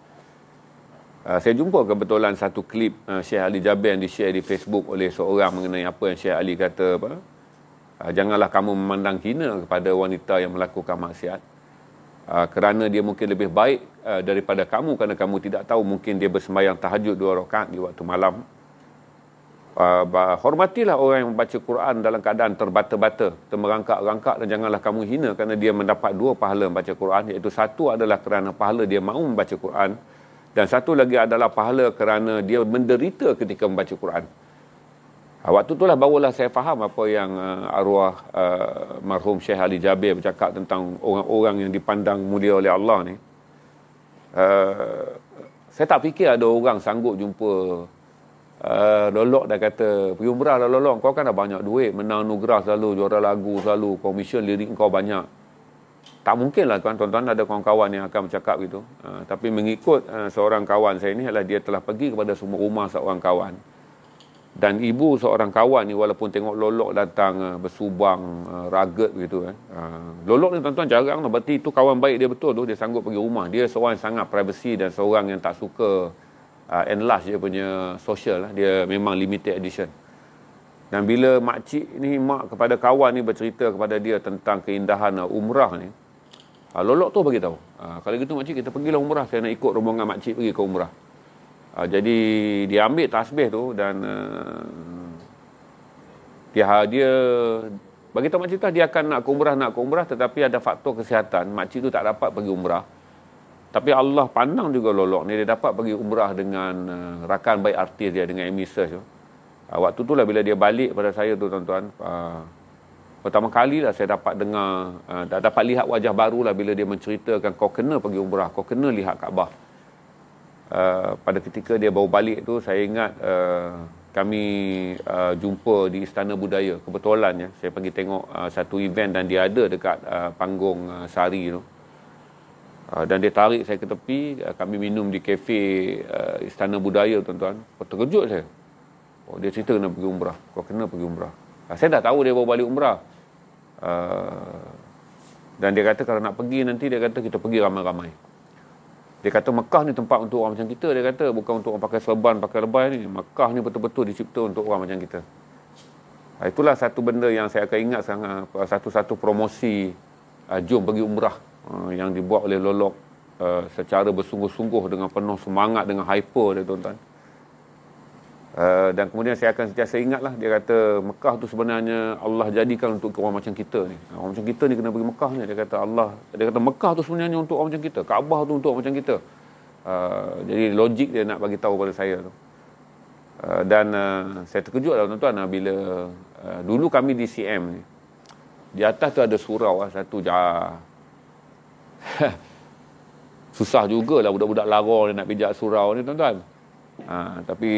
Ah, saya jumpa kebetulan satu klip uh, Syekh Ali Jaber yang di-share di Facebook oleh seorang mengenai apa yang Syekh Ali kata apa? Uh, janganlah kamu memandang hina kepada wanita yang melakukan maksiat uh, kerana dia mungkin lebih baik uh, daripada kamu kerana kamu tidak tahu mungkin dia bersembahyang tahajud dua rakaat di waktu malam uh, hormatilah orang yang membaca Quran dalam keadaan terbata-bata termerangkak-rangkak dan janganlah kamu hina kerana dia mendapat dua pahala membaca Quran iaitu satu adalah kerana pahala dia mahu membaca Quran dan satu lagi adalah pahala kerana dia menderita ketika membaca Quran. Ah, waktu lah barulah saya faham apa yang uh, arwah uh, marhum Syekh Ali Jabir bercakap tentang orang-orang yang dipandang mulia oleh Allah ni. Uh, saya tak fikir ada orang sanggup jumpa uh, lolok dah kata, pergi umrah lah lolok, kau kan dah banyak duit, menang nugrah selalu, juara lagu selalu, komisen lirik kau banyak tak mungkinlah tuan-tuan ada kawan-kawan yang akan bercakap gitu. Uh, tapi mengikut uh, seorang kawan saya ini adalah dia telah pergi kepada semua rumah seorang kawan. Dan ibu seorang kawan ni walaupun tengok lolok datang uh, bersubang, uh, ragut gitu Eh. Uh, lolok ni tuan-tuan jarang lah. Berarti itu kawan baik dia betul tu. Dia sanggup pergi rumah. Dia seorang sangat privacy dan seorang yang tak suka uh, enlarge dia punya social lah. Dia memang limited edition. Dan bila makcik ni, mak kepada kawan ni bercerita kepada dia tentang keindahan uh, umrah ni, ha, lolok tu bagi tahu. Uh, kalau gitu makcik, kita pergilah umrah. Saya nak ikut rombongan makcik pergi ke umrah. jadi dia ambil tasbih tu dan uh, dia, bagi tahu makcik tu, dia akan nak ke umrah, nak ke umrah tetapi ada faktor kesihatan. Makcik tu tak dapat pergi umrah. Tapi Allah pandang juga lolok ni. Dia dapat pergi umrah dengan rakan baik artis dia, dengan Amy tu. Uh, waktu tu lah bila dia balik pada saya tu tuan-tuan. Uh, pertama kali lah saya dapat dengar, uh, dapat lihat wajah baru lah bila dia menceritakan kau kena pergi umrah, kau kena lihat Kaabah. Uh, pada ketika dia baru balik tu saya ingat uh, kami uh, jumpa di Istana Budaya kebetulan ya saya pergi tengok uh, satu event dan dia ada dekat uh, panggung uh, Sari tu uh, dan dia tarik saya ke tepi uh, kami minum di kafe uh, Istana Budaya tuan-tuan terkejut saya Oh, dia cerita kena pergi umrah. Kau kena pergi umrah. Ah, saya dah tahu dia bawa balik umrah. Uh, dan dia kata kalau nak pergi nanti, dia kata kita pergi ramai-ramai. Dia kata Mekah ni tempat untuk orang macam kita. Dia kata bukan untuk orang pakai serban, pakai lebay ni. Mekah ni betul-betul dicipta untuk orang macam kita. Uh, itulah satu benda yang saya akan ingat sangat. Satu-satu promosi uh, jom pergi umrah uh, yang dibuat oleh Lolok uh, secara bersungguh-sungguh dengan penuh semangat, dengan hyper dia tuan-tuan. Uh, Uh, dan kemudian saya akan sentiasa lah dia kata Mekah tu sebenarnya Allah jadikan untuk orang macam kita ni. Orang macam kita ni kena pergi Mekah ni dia kata Allah dia kata Mekah tu sebenarnya untuk orang macam kita. Kaabah tu untuk orang macam kita. Uh, jadi logik dia nak bagi tahu pada saya tu. Uh, dan uh, saya terkejut lah tuan-tuan uh, bila uh, dulu kami di CM ni. Di atas tu ada surau lah, satu jah. Susah jugalah budak-budak lara nak pijak surau ni tuan-tuan. Ha, tapi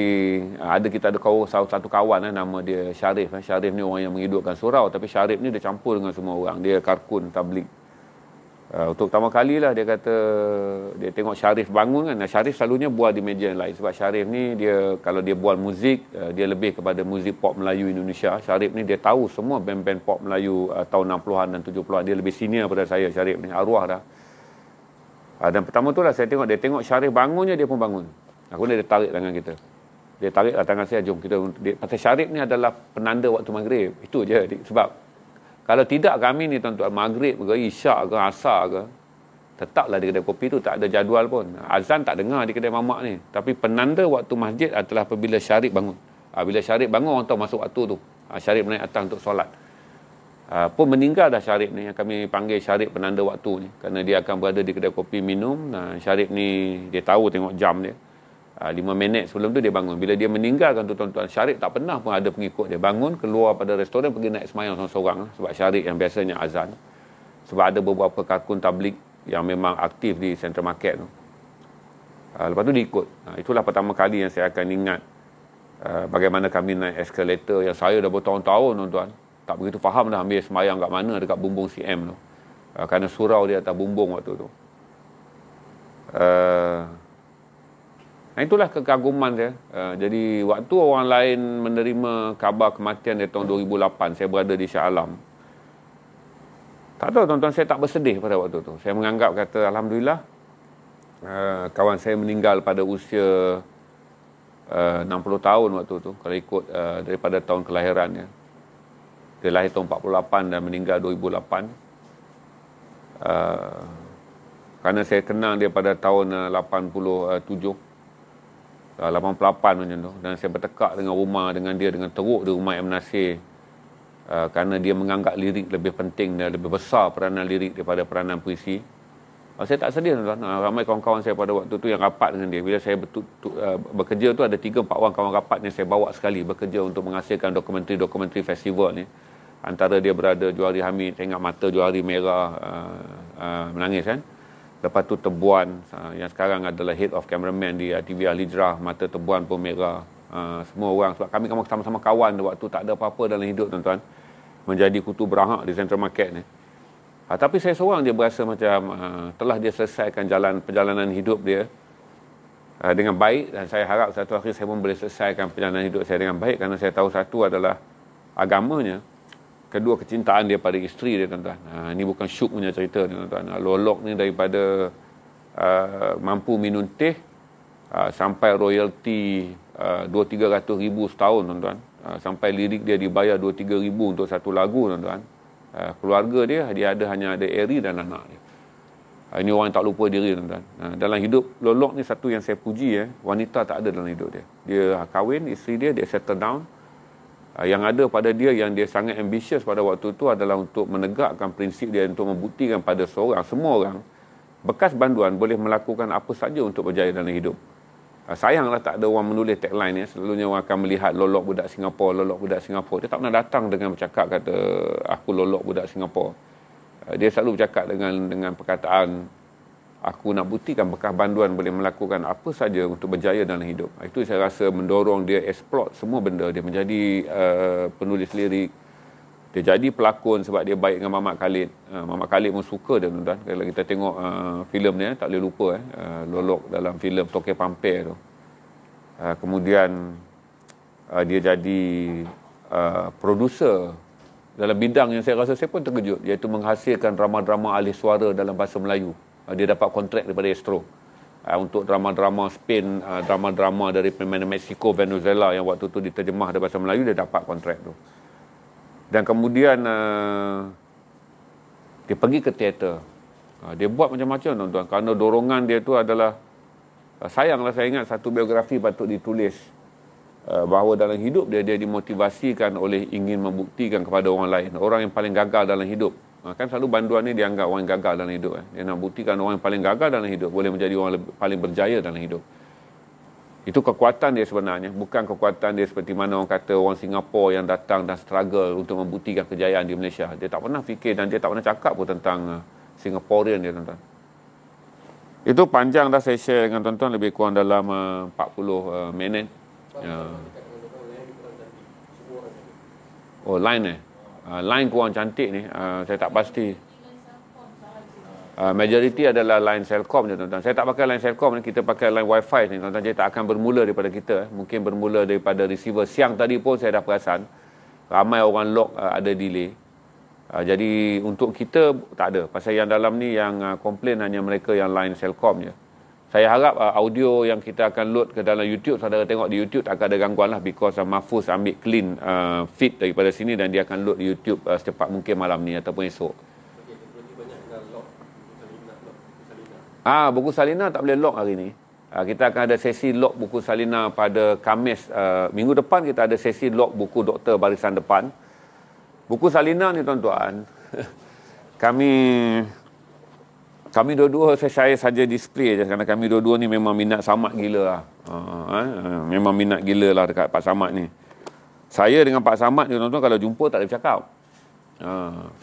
ah, ada kita ada kau satu kawan eh, nama dia Syarif. Eh. Syarif ni orang yang menghidupkan surau. Tapi Syarif ni dia campur dengan semua orang. Dia karkun tablik. Ha, untuk pertama kali lah dia kata dia tengok Syarif bangun kan. Nah, Syarif selalunya buat di meja yang lain. Sebab Syarif ni dia kalau dia buat muzik dia lebih kepada muzik pop Melayu Indonesia. Syarif ni dia tahu semua band-band pop Melayu tahun 60-an dan 70-an. Dia lebih senior pada saya Syarif ni. Arwah dah. Ha, dan pertama tu lah saya tengok. Dia tengok Syarif bangunnya dia pun bangun. Aku ni dia tarik tangan kita. Dia tariklah tangan saya, jom kita. Dia, pasal syarif ni adalah penanda waktu maghrib. Itu je. Sebab kalau tidak kami ni tuan-tuan, maghrib ke, isyak ke, asar ke, tetaplah di kedai kopi tu tak ada jadual pun. Azan tak dengar di kedai mamak ni. Tapi penanda waktu masjid adalah apabila syarif bangun. Ha, bila syarif bangun, orang tahu masuk waktu tu. Ha, syarif naik atas untuk solat. Ha, pun meninggal dah syarif ni yang kami panggil syarif penanda waktu ni. Kerana dia akan berada di kedai kopi minum. Ha, syarif ni dia tahu tengok jam dia. Ah, lima minit sebelum tu dia bangun. Bila dia meninggalkan tu tuan-tuan syarik tak pernah pun ada pengikut dia bangun keluar pada restoran pergi naik semayang seorang-seorang ah, sebab syarik yang biasanya azan. Sebab ada beberapa kakun tablik yang memang aktif di Central Market tu. Ah, lepas tu diikut. Itulah pertama kali yang saya akan ingat bagaimana kami naik eskalator yang saya dah bertahun-tahun tuan-tuan. Tak begitu faham dah ambil semayang kat mana dekat bumbung CM tu. Kerana surau dia atas bumbung waktu tu. Nah, ha, itulah kekaguman saya. Uh, ha, jadi waktu orang lain menerima khabar kematian dia tahun 2008, saya berada di Shah Alam. Tak tahu tuan-tuan, saya tak bersedih pada waktu tu. Saya menganggap kata, Alhamdulillah, uh, kawan saya meninggal pada usia uh, 60 tahun waktu tu. Kalau ikut uh, daripada tahun kelahirannya. Dia lahir tahun 48 dan meninggal 2008. Uh, kerana saya kenal dia pada tahun 87. 88 ah, macam tu dan saya bertekak dengan rumah dengan dia dengan teruk di rumah M. Nasir uh, kerana dia menganggap lirik lebih penting dan lebih besar peranan lirik daripada peranan puisi uh, saya tak sedih tuan uh, ramai kawan-kawan saya pada waktu tu yang rapat dengan dia bila saya betul, tu, uh, bekerja tu ada 3 4 orang kawan rapat yang saya bawa sekali bekerja untuk menghasilkan dokumentari-dokumentari festival ni antara dia berada Juari Hamid tengok mata Juari Merah uh, uh, menangis kan eh? Lepas tu Tebuan ah, yang sekarang adalah head of cameraman di ah, TV al mata Tebuan pun merah. Ah, semua orang sebab kami kan sama-sama kawan waktu tak ada apa-apa dalam hidup tuan-tuan. Menjadi kutu berahak di Central Market ni. tapi saya seorang dia berasa macam telah dia selesaikan jalan perjalanan hidup dia dengan baik dan saya harap satu hari saya pun boleh selesaikan perjalanan hidup saya dengan baik kerana saya tahu satu adalah agamanya kedua kecintaan dia pada isteri dia tuan-tuan. Ha, ini bukan syuk punya cerita tuan-tuan. Ha, lolok ni daripada uh, mampu minum teh uh, sampai royalti uh, 2 300 ribu setahun tuan-tuan. Uh, sampai lirik dia dibayar 2 3 ribu untuk satu lagu tuan-tuan. Uh, keluarga dia dia ada hanya ada Eri dan anak dia. Uh, ini orang tak lupa diri tuan-tuan. Uh, dalam hidup Lolok ni satu yang saya puji ya. Eh. Wanita tak ada dalam hidup dia. Dia kahwin isteri dia dia settle down. Ah, yang ada pada dia yang dia sangat ambisius pada waktu itu adalah untuk menegakkan prinsip dia untuk membuktikan pada seorang semua orang bekas banduan boleh melakukan apa saja untuk berjaya dalam hidup. Ah, sayanglah tak ada orang menulis tagline ni. Ya, selalunya orang akan melihat lolok budak Singapura, lolok budak Singapura. Dia tak pernah datang dengan bercakap kata aku lolok budak Singapura. Ah, dia selalu bercakap dengan dengan perkataan aku nak buktikan bekas banduan boleh melakukan apa saja untuk berjaya dalam hidup. Itu saya rasa mendorong dia explore semua benda. Dia menjadi uh, penulis lirik. Dia jadi pelakon sebab dia baik dengan Mamat Khalid. Uh, Mamat Khalid pun suka dia tuan-tuan. Kalau kita tengok uh, filem dia tak boleh lupa eh uh, lolok dalam filem Toke Pampir tu. Uh, kemudian uh, dia jadi uh, produser dalam bidang yang saya rasa saya pun terkejut iaitu menghasilkan drama-drama ahli suara dalam bahasa Melayu. Ah, dia dapat kontrak daripada Astro. Uh, untuk drama-drama Spain, uh, ah, drama-drama dari pemain Mexico, Venezuela yang waktu tu diterjemah dalam bahasa Melayu, dia dapat kontrak tu. Dan kemudian uh, dia pergi ke teater. Uh, dia buat macam-macam tuan-tuan. Kerana dorongan dia tu adalah, uh, sayanglah saya ingat satu biografi patut ditulis. bahawa dalam hidup dia, dia dimotivasikan oleh ingin membuktikan kepada orang lain. Orang yang paling gagal dalam hidup Ah, kan selalu banduan ni dianggap orang gagal dalam hidup. Eh. Dia nak buktikan orang yang paling gagal dalam hidup boleh menjadi orang lebih, paling berjaya dalam hidup. Itu kekuatan dia sebenarnya. Bukan kekuatan dia seperti mana orang kata orang Singapura yang datang dan struggle untuk membuktikan kejayaan di Malaysia. Dia tak pernah fikir dan dia tak pernah cakap pun tentang ah, Singaporean dia tentang. Itu panjang dah saya share dengan tuan-tuan lebih kurang dalam 40 ah, minit. Ya. Eh, eh, oh, line eh? Ah, line kurang cantik ni. Uh, saya tak pasti. Uh, majority adalah line selcom je tuan-tuan. Saya tak pakai line selcom ni. Kita pakai line wifi fi ni tuan-tuan. Jadi tak akan bermula daripada kita. Eh. Mungkin bermula daripada receiver. Siang tadi pun saya dah perasan. Ramai orang lock uh, ada delay. Uh, jadi untuk kita tak ada. Pasal yang dalam ni yang uh, komplain hanya mereka yang line selcom je. Uh, saya harap uh, audio yang kita akan load ke dalam YouTube, saudara tengok di YouTube tak ada gangguan lah because uh, Mahfuz ambil clean uh, feed daripada sini dan dia akan load di YouTube uh, secepat mungkin malam ni ataupun esok. Ah, buku Salina tak boleh log hari ni. Uh, kita akan ada sesi log buku Salina pada Kamis. Uh, minggu depan kita ada sesi log buku doktor barisan depan. Buku Salina ni tuan-tuan, kami kami dua-dua saya saya saja display je kerana kami dua-dua ni memang minat samak gila lah. Ha, ha, ha, memang minat gila lah dekat Pak Samad ni. Saya dengan Pak Samad ni tuan-tuan kalau jumpa tak ada bercakap. Ha,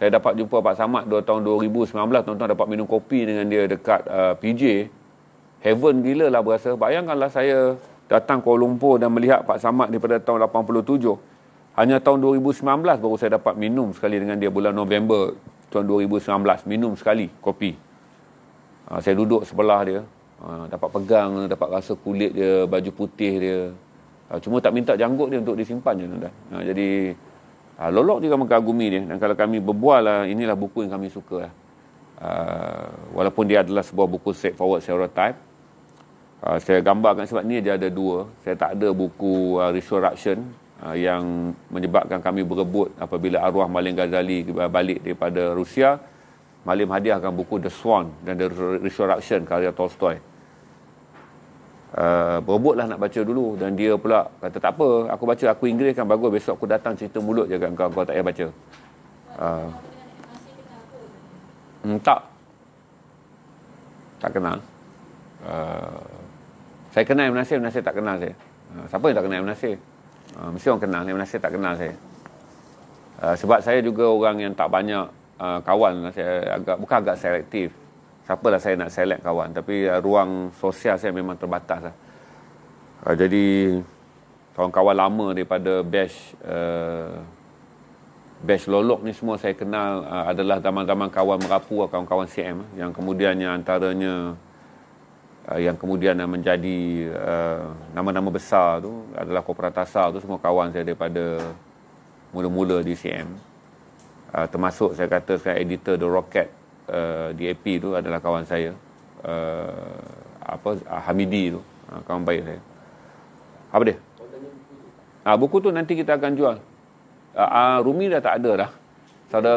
saya dapat jumpa Pak Samad dua tahun 2019 tuan-tuan dapat minum kopi dengan dia dekat uh, PJ. Heaven gila lah berasa. Bayangkanlah saya datang Kuala Lumpur dan melihat Pak Samad daripada tahun 87. Hanya tahun 2019 baru saya dapat minum sekali dengan dia bulan November tahun 2019. Minum sekali kopi. Ha, saya duduk sebelah dia. Ha, dapat pegang, dapat rasa kulit dia, baju putih dia. Ha, cuma tak minta janggut dia untuk disimpan je. Ha, jadi, ha, lolok juga mengagumi dia. Dan kalau kami berbual, lah, inilah buku yang kami suka. Lah. Ha, walaupun dia adalah sebuah buku set straightforward stereotype. Ha, saya gambarkan sebab ni dia ada dua. Saya tak ada buku uh, Resurrection uh, yang menyebabkan kami berebut apabila arwah Malin Ghazali balik daripada Rusia. Malim hadiahkan buku The Swan dan The Resurrection karya Tolstoy. Uh, berebutlah nak baca dulu dan dia pula kata tak apa aku baca aku Inggeris kan bagus besok aku datang cerita mulut je kan kau, kau tak payah baca uh, mm, tak tak kenal uh, saya kenal Ibn Nasir, Ibn Nasir tak kenal saya. Uh, siapa yang tak kenal Ibn Nasir? Uh, mesti orang kenal, Ibn Nasir tak kenal saya. Uh, sebab saya juga orang yang tak banyak uh, kawan lah saya agak bukan agak selektif. Siapalah saya nak select kawan tapi uh, ruang sosial saya memang terbatas lah. Uh, jadi kawan-kawan lama daripada bash uh, bash lolok ni semua saya kenal uh, adalah zaman-zaman kawan merapu lah, kawan-kawan CM lah. yang kemudiannya antaranya uh, yang kemudian menjadi uh, nama-nama besar tu adalah Koperatasa tu semua kawan saya daripada mula-mula di CM uh, termasuk saya kata sekarang editor The Rocket uh, ah, DAP tu adalah kawan saya uh, apa uh, Hamidi tu uh, kawan baik saya apa dia uh, buku tu nanti kita akan jual uh, uh, Rumi dah tak ada dah Ada.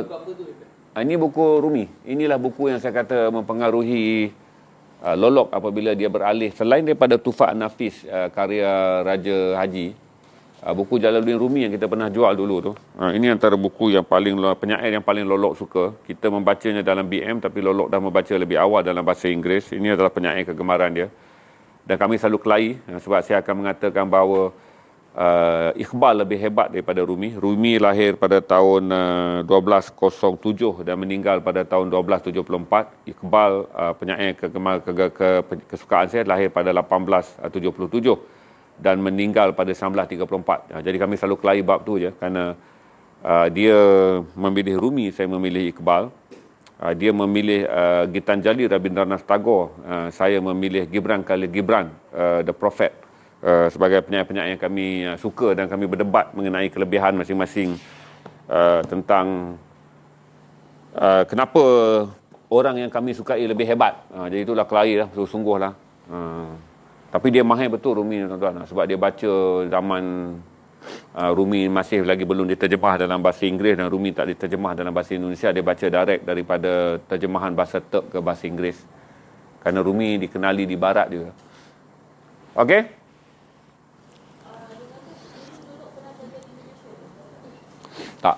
uh, ini buku Rumi inilah buku yang saya kata mempengaruhi Uh, lolok apabila dia beralih selain daripada Tufa Nafis uh, karya Raja Haji Ah, buku Jalaluddin Rumi yang kita pernah jual dulu tu. Ah, ini antara buku yang paling penyair yang paling lolok suka. Kita membacanya dalam BM tapi lolok dah membaca lebih awal dalam bahasa Inggeris. Ini adalah penyair kegemaran dia. Dan kami selalu kelahi ah, sebab saya akan mengatakan bahawa uh, Iqbal lebih hebat daripada Rumi. Rumi lahir pada tahun uh, 1207 dan meninggal pada tahun 1274. Iqbal uh, penyair kegemar, ke, ke, ke, kesukaan saya lahir pada 1877 dan meninggal pada 1934. Ha, jadi kami selalu kelahi bab tu je kerana uh, dia memilih Rumi, saya memilih Iqbal. Uh, dia memilih uh, Gitanjali Rabindranath Tagore, uh, saya memilih Gibran Khalil Gibran, uh, The Prophet. Uh, sebagai penyanyi-penyanyi yang kami uh, suka dan kami berdebat mengenai kelebihan masing-masing uh, tentang uh, kenapa orang yang kami sukai lebih hebat. Uh, jadi itulah kelahi lah, sungguh lah. Uh, ha. Tapi dia mahir betul Rumi ni tuan-tuan. Sebab dia baca zaman uh, Rumi masih lagi belum diterjemah dalam bahasa Inggeris dan Rumi tak diterjemah dalam bahasa Indonesia. Dia baca direct daripada terjemahan bahasa Turk ke bahasa Inggeris. Kerana Rumi dikenali di barat juga. Okey? Tak.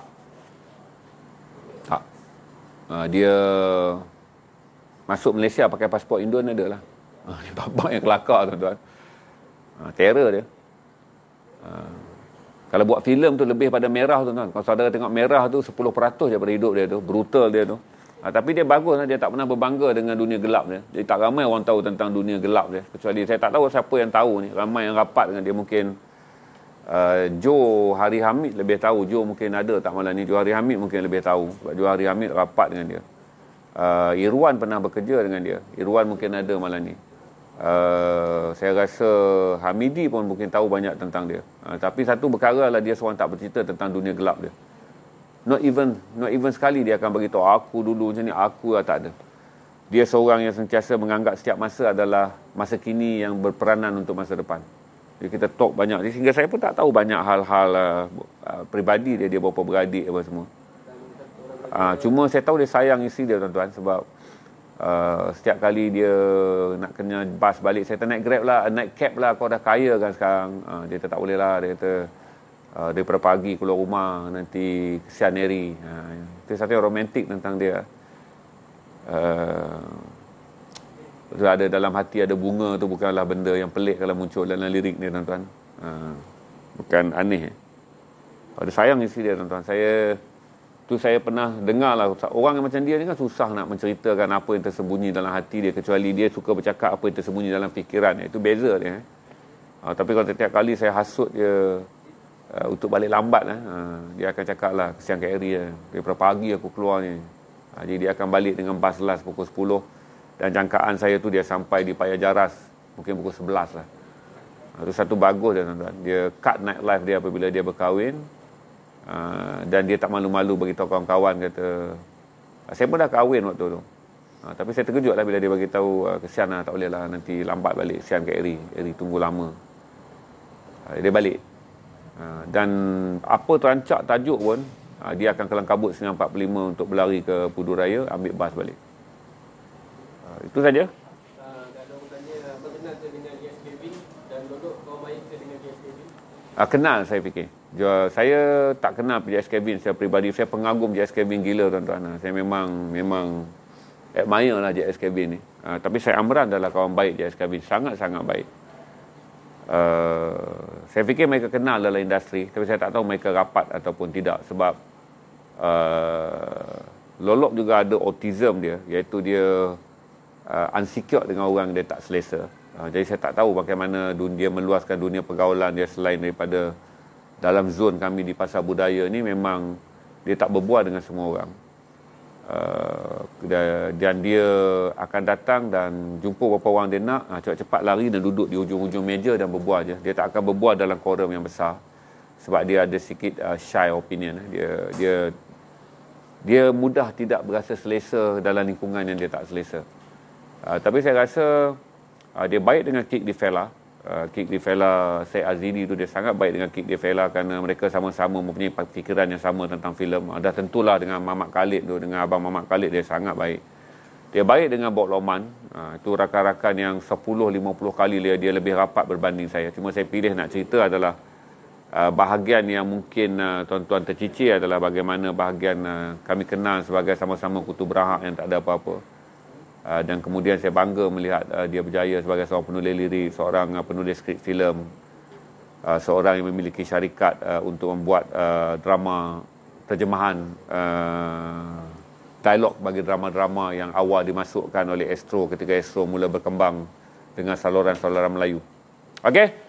Tak. Uh, dia masuk Malaysia pakai pasport Indon adalah. Ini ah, babak yang kelakar tuan-tuan. Ha, terror dia. Ha, kalau buat filem tu lebih pada merah tuan-tuan. Kalau saudara tengok merah tu 10% daripada hidup dia tu. Brutal dia tu. Ha, tapi dia bagus lah. Dia tak pernah berbangga dengan dunia gelap dia. Jadi tak ramai orang tahu tentang dunia gelap dia. Kecuali saya tak tahu siapa yang tahu ni. Ramai yang rapat dengan dia mungkin. Uh, Joe Hari Hamid lebih tahu. Joe mungkin ada tak malam ni. Joe Hari Hamid mungkin lebih tahu. Sebab Joe Hari Hamid rapat dengan dia. Uh, Irwan pernah bekerja dengan dia. Irwan mungkin ada malam ni. Uh, saya rasa Hamidi pun mungkin tahu banyak tentang dia. Uh, tapi satu perkara adalah dia seorang tak bercerita tentang dunia gelap dia. Not even not even sekali dia akan beritahu aku dulu macam ni, aku lah tak ada. Dia seorang yang sentiasa menganggap setiap masa adalah masa kini yang berperanan untuk masa depan. Jadi kita talk banyak. Jadi sehingga saya pun tak tahu banyak hal-hal uh, uh, peribadi dia, dia berapa beradik apa semua. Uh, cuma saya tahu dia sayang isteri dia tuan-tuan sebab Uh, setiap kali dia nak kena bas balik saya kata naik grab lah naik cab lah kau dah kaya kan sekarang uh, dia kata tak boleh lah dia kata uh, daripada pagi keluar rumah nanti kesian Neri uh, itu satu yang romantik tentang dia uh, ada dalam hati ada bunga tu bukanlah benda yang pelik kalau muncul dalam lirik ni tuan-tuan uh, bukan aneh ada sayang isteri dia tuan-tuan saya tu saya pernah dengar lah orang yang macam dia ni kan susah nak menceritakan apa yang tersembunyi dalam hati dia kecuali dia suka bercakap apa yang tersembunyi dalam fikiran dia. itu beza dia eh. uh, tapi kalau setiap kali saya hasut dia uh, untuk balik lambat eh, uh, dia akan cakap lah kesian ke area eh. daripada pagi aku keluar ni uh, jadi dia akan balik dengan bas last pukul 10 dan jangkaan saya tu dia sampai di Paya Jaras mungkin pukul 11 lah itu satu bagus dia tuan-tuan dia cut night life dia apabila dia berkahwin Ah, dan dia tak malu-malu bagi tahu kawan-kawan kata ah, saya pun dah kahwin waktu tu. Uh, tapi saya terkejutlah bila dia bagi tahu uh, kesianlah tak boleh lah nanti lambat balik sian kat Eri. Eri tunggu lama. Uh, dia balik. Uh, dan apa terancak tajuk pun uh, dia akan kelang kelangkabut 945 untuk berlari ke Pudu Raya ambil bas balik. Uh, itu saja. Kenal saya fikir. Ya, saya tak kenal PJS Kevin Saya pribadi Saya pengagum JS Kevin gila tuan-tuan. Ha, saya memang memang admire lah JS Kevin ni. Uh, tapi saya amran adalah kawan baik JS Kevin. Sangat-sangat baik. Uh, saya fikir mereka kenal dalam industri. Tapi saya tak tahu mereka rapat ataupun tidak. Sebab uh, Lolok juga ada autism dia. Iaitu dia uh, unsecure dengan orang dia tak selesa. Uh, jadi saya tak tahu bagaimana dunia meluaskan dunia pergaulan dia selain daripada dalam zon kami di pasar budaya ni memang dia tak berbuah dengan semua orang. Uh, dan dia akan datang dan jumpa berapa orang dia nak, uh, cepat-cepat lari dan duduk di hujung-hujung meja dan berbuah je. Dia tak akan berbuah dalam korum yang besar sebab dia ada sikit uh, shy opinion. Dia dia dia mudah tidak berasa selesa dalam lingkungan yang dia tak selesa. Uh, tapi saya rasa uh, dia baik dengan Kik di Fela. Eh, Kik Di Fela, Syed Azili tu dia sangat baik dengan Kik Di Fela kerana mereka sama-sama mempunyai fikiran yang sama tentang filem. Eh, dah tentulah dengan Mamat Khalid tu, dengan Abang Mamat Khalid dia sangat baik. Dia baik dengan Bok Loman. Eh, itu rakan-rakan yang 10-50 kali dia, dia lebih rapat berbanding saya. Cuma saya pilih nak cerita adalah bahagian yang mungkin tuan-tuan tercicir adalah bagaimana bahagian kami kenal sebagai sama-sama kutu berahak yang tak ada apa-apa. Ah, dan kemudian saya bangga melihat uh, dia berjaya sebagai seorang penulis lirik, seorang uh, penulis skrip filem, uh, seorang yang memiliki syarikat uh, untuk membuat uh, drama terjemahan uh, dialog bagi drama-drama yang awal dimasukkan oleh Astro ketika Astro mula berkembang dengan saluran-saluran Melayu. Okey?